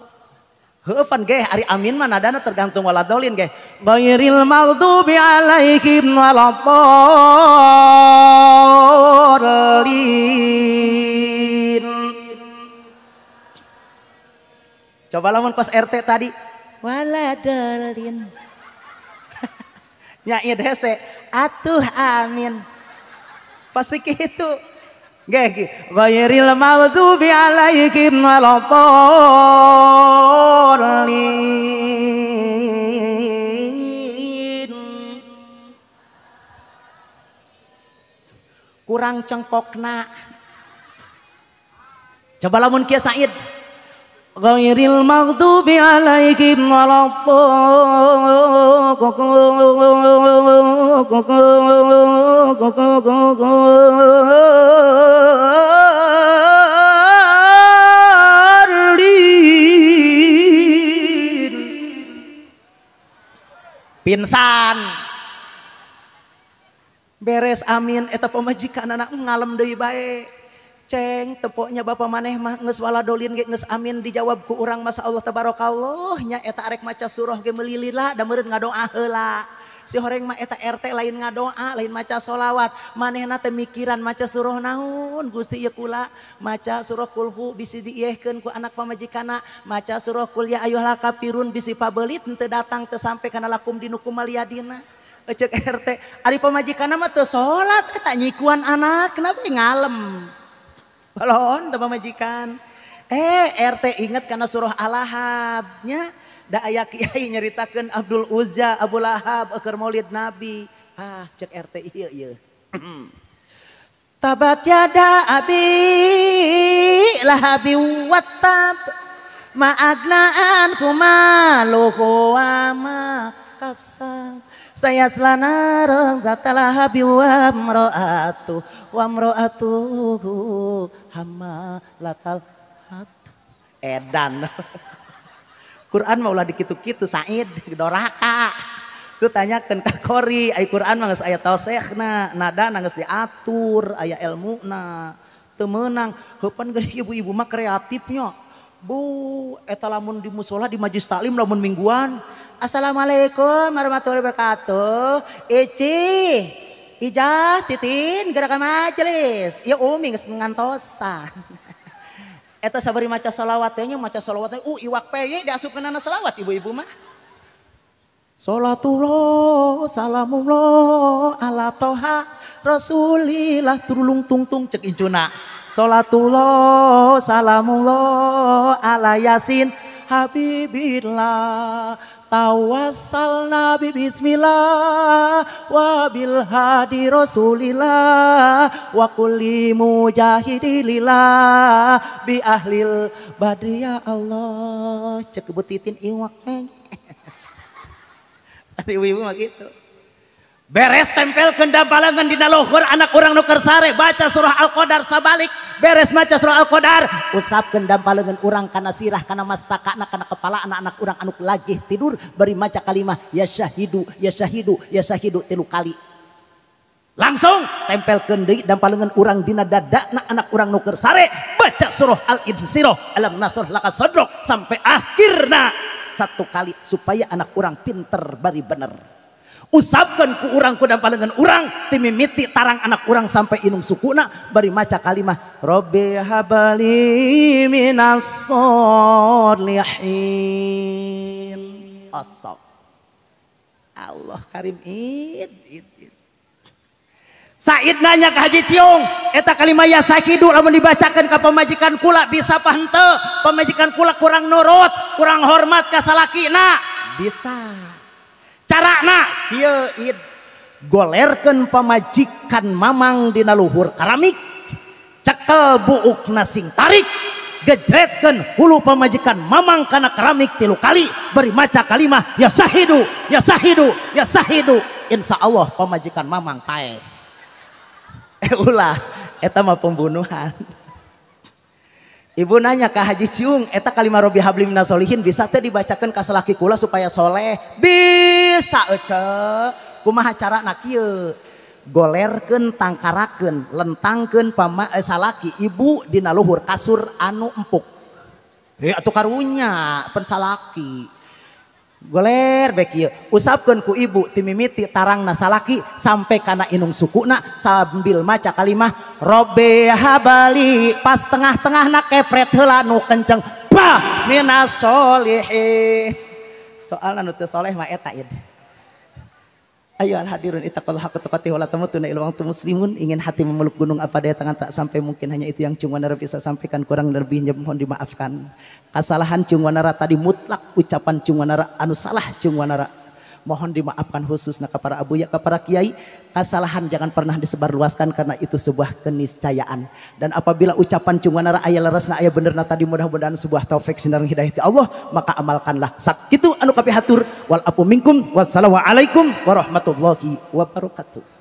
Heupan ge ari amin mah nadana tergantung waladolin ge. Ghairil maghdubi alaihim waladdallin. Coba lamun kos RT tadi waladolin. nyai hese atuh amin. Pasti gitu. Ge ge ghairil bi alaihim waladolin dolin kurang cengkokna coba lamun kia Said ghairil maghdubi alaihim waladdallin san berees amin eteta pamajikan na ngalam doy baye. cengg tepok nya ba maneh mah ngas wala dolin kay ngas amin dijawab ko urang mas Allah tabaraokalo, nga eta areek maca suroh ge melilila da mereng ngadong ala. horeng eta RT lain nga doa lain macasholawat maneh na temmiikiran maca suruh naun guststi yakula maca suruh kulhu bisi diye ke ku anak pamajikan maca suruh kulya ayo laka piun bisi fabelit nte datang ter sampai karena lakum di nuku Maliyadina RT pemajikan nama salat kenyiikuan anak na ngalem balonmajikan eh RT inget karena suruh Allahhabnya Da aya kiai nyeritakan Abdul Uzza, Abu Lahab, Eker Maulid Nabi. Ah, cek RT iya iya. Tabat yada abi lahabi watab ma'agnaan kumaluhu ama makasab. Saya selanar zatalahabi wa mro'atu wamroatu hama latal hat. Edan. Quran mah ulah dikitu-kitu Said doraka. Tuh tanyakan ka kori, ai Quran mah ayat aya nada geus diatur, ayat ilmu, Teu meunang, heupeun geuning ibu-ibu mah kreatifnya. Bu, eta lamun di musola di majelis taklim lamun mingguan. Assalamualaikum warahmatullahi wabarakatuh. Ici, eh, ijah titin gerakan majelis. Ya umi ngantosan. Eta sabari maca salawatnya, maca salawatnya, uh iwak peye diasupkeunana salawat ibu-ibu mah. Salatullah, salamullah, ala toha, rasulillah, turulung tungtung cek incuna. Salatullah, salamullah, ala yasin, habibillah tawassal nabi bismillah wabil hadi rasulillah wa kulli lillah bi ahlil badri ya Allah cek butitin iwak neng eh. ada ibu-ibu mah gitu beres tempel kendam palangan di lohor anak orang nuker sare baca surah al-qadar sabalik beres maca surah al-qadar usap kendam palangan orang karena sirah karena mastaka anak karena kepala anak-anak orang anuk lagi tidur beri maca kalimah ya syahidu ya syahidu ya syahidu tilu kali langsung tempel kendi dan palingan orang dina dada na anak orang nuker sare baca surah al insiroh alam nasor laka sodrok sampai akhirna satu kali supaya anak orang pinter bari bener usapkan ku orang ku dan palingan urang timimiti tarang anak orang sampai inung suku na bari maca kalimah robbi habali minas solihin asap Allah karim id, id. idnanya ke Hajiungeta kalima yadul Ab dibacakan ke pemajikan pula bisa pante pemajikan pula kurang nurot kurang hormat kas salahna bisa cara golerken pemajikan Mamang diluhur keramik ce buuk na sing tarik geretken pulu pemajikan Mamang karena keramik tilu kali beri maca kalimat yasahi ya sahhi ya sah Insya Allah pemajikan Mamng kaen Eh, laheta mau pembunuhan ibu nanyakah Haji cung eta kalimarobi hab naslihinatanya dibacakan kaslaki kula supayasholeh bisa acara na golerken tangkaraken lentangkan pamak eh, salalaki ibudinaluhur kasur anu empuk eh, atau karunnya persalaki Goler bekir Usap ke ku ibu timimiiti tarang nasalaki sampai kana inung suku na sambil maca kalimah robe habali pas tengah-tengah nake pret helau kenceng Ba ni nasol ye soal nanuttu soleh mae ta Ayo al hadirun ittaqullah haqqa tuqatih wa la tamutunna illa wa antum muslimun. Ingin hati memeluk gunung apa daya tangan tak sampai mungkin hanya itu yang cuma nara bisa sampaikan kurang dan lebihnya mohon dimaafkan. Kesalahan cuma nara tadi mutlak ucapan cuma nara anu salah cuma nara Mohon dimaafkan khususnya kepada ya kepada kiai. Kesalahan jangan pernah disebarluaskan karena itu sebuah keniscayaan. Dan apabila ucapan nara ayah larasna ayah benerna tadi mudah-mudahan sebuah taufik sinar hidayah ti Allah. Maka amalkanlah. Sak itu anu kapi hatur. Wal apu minkum. Wassalamualaikum warahmatullahi wabarakatuh.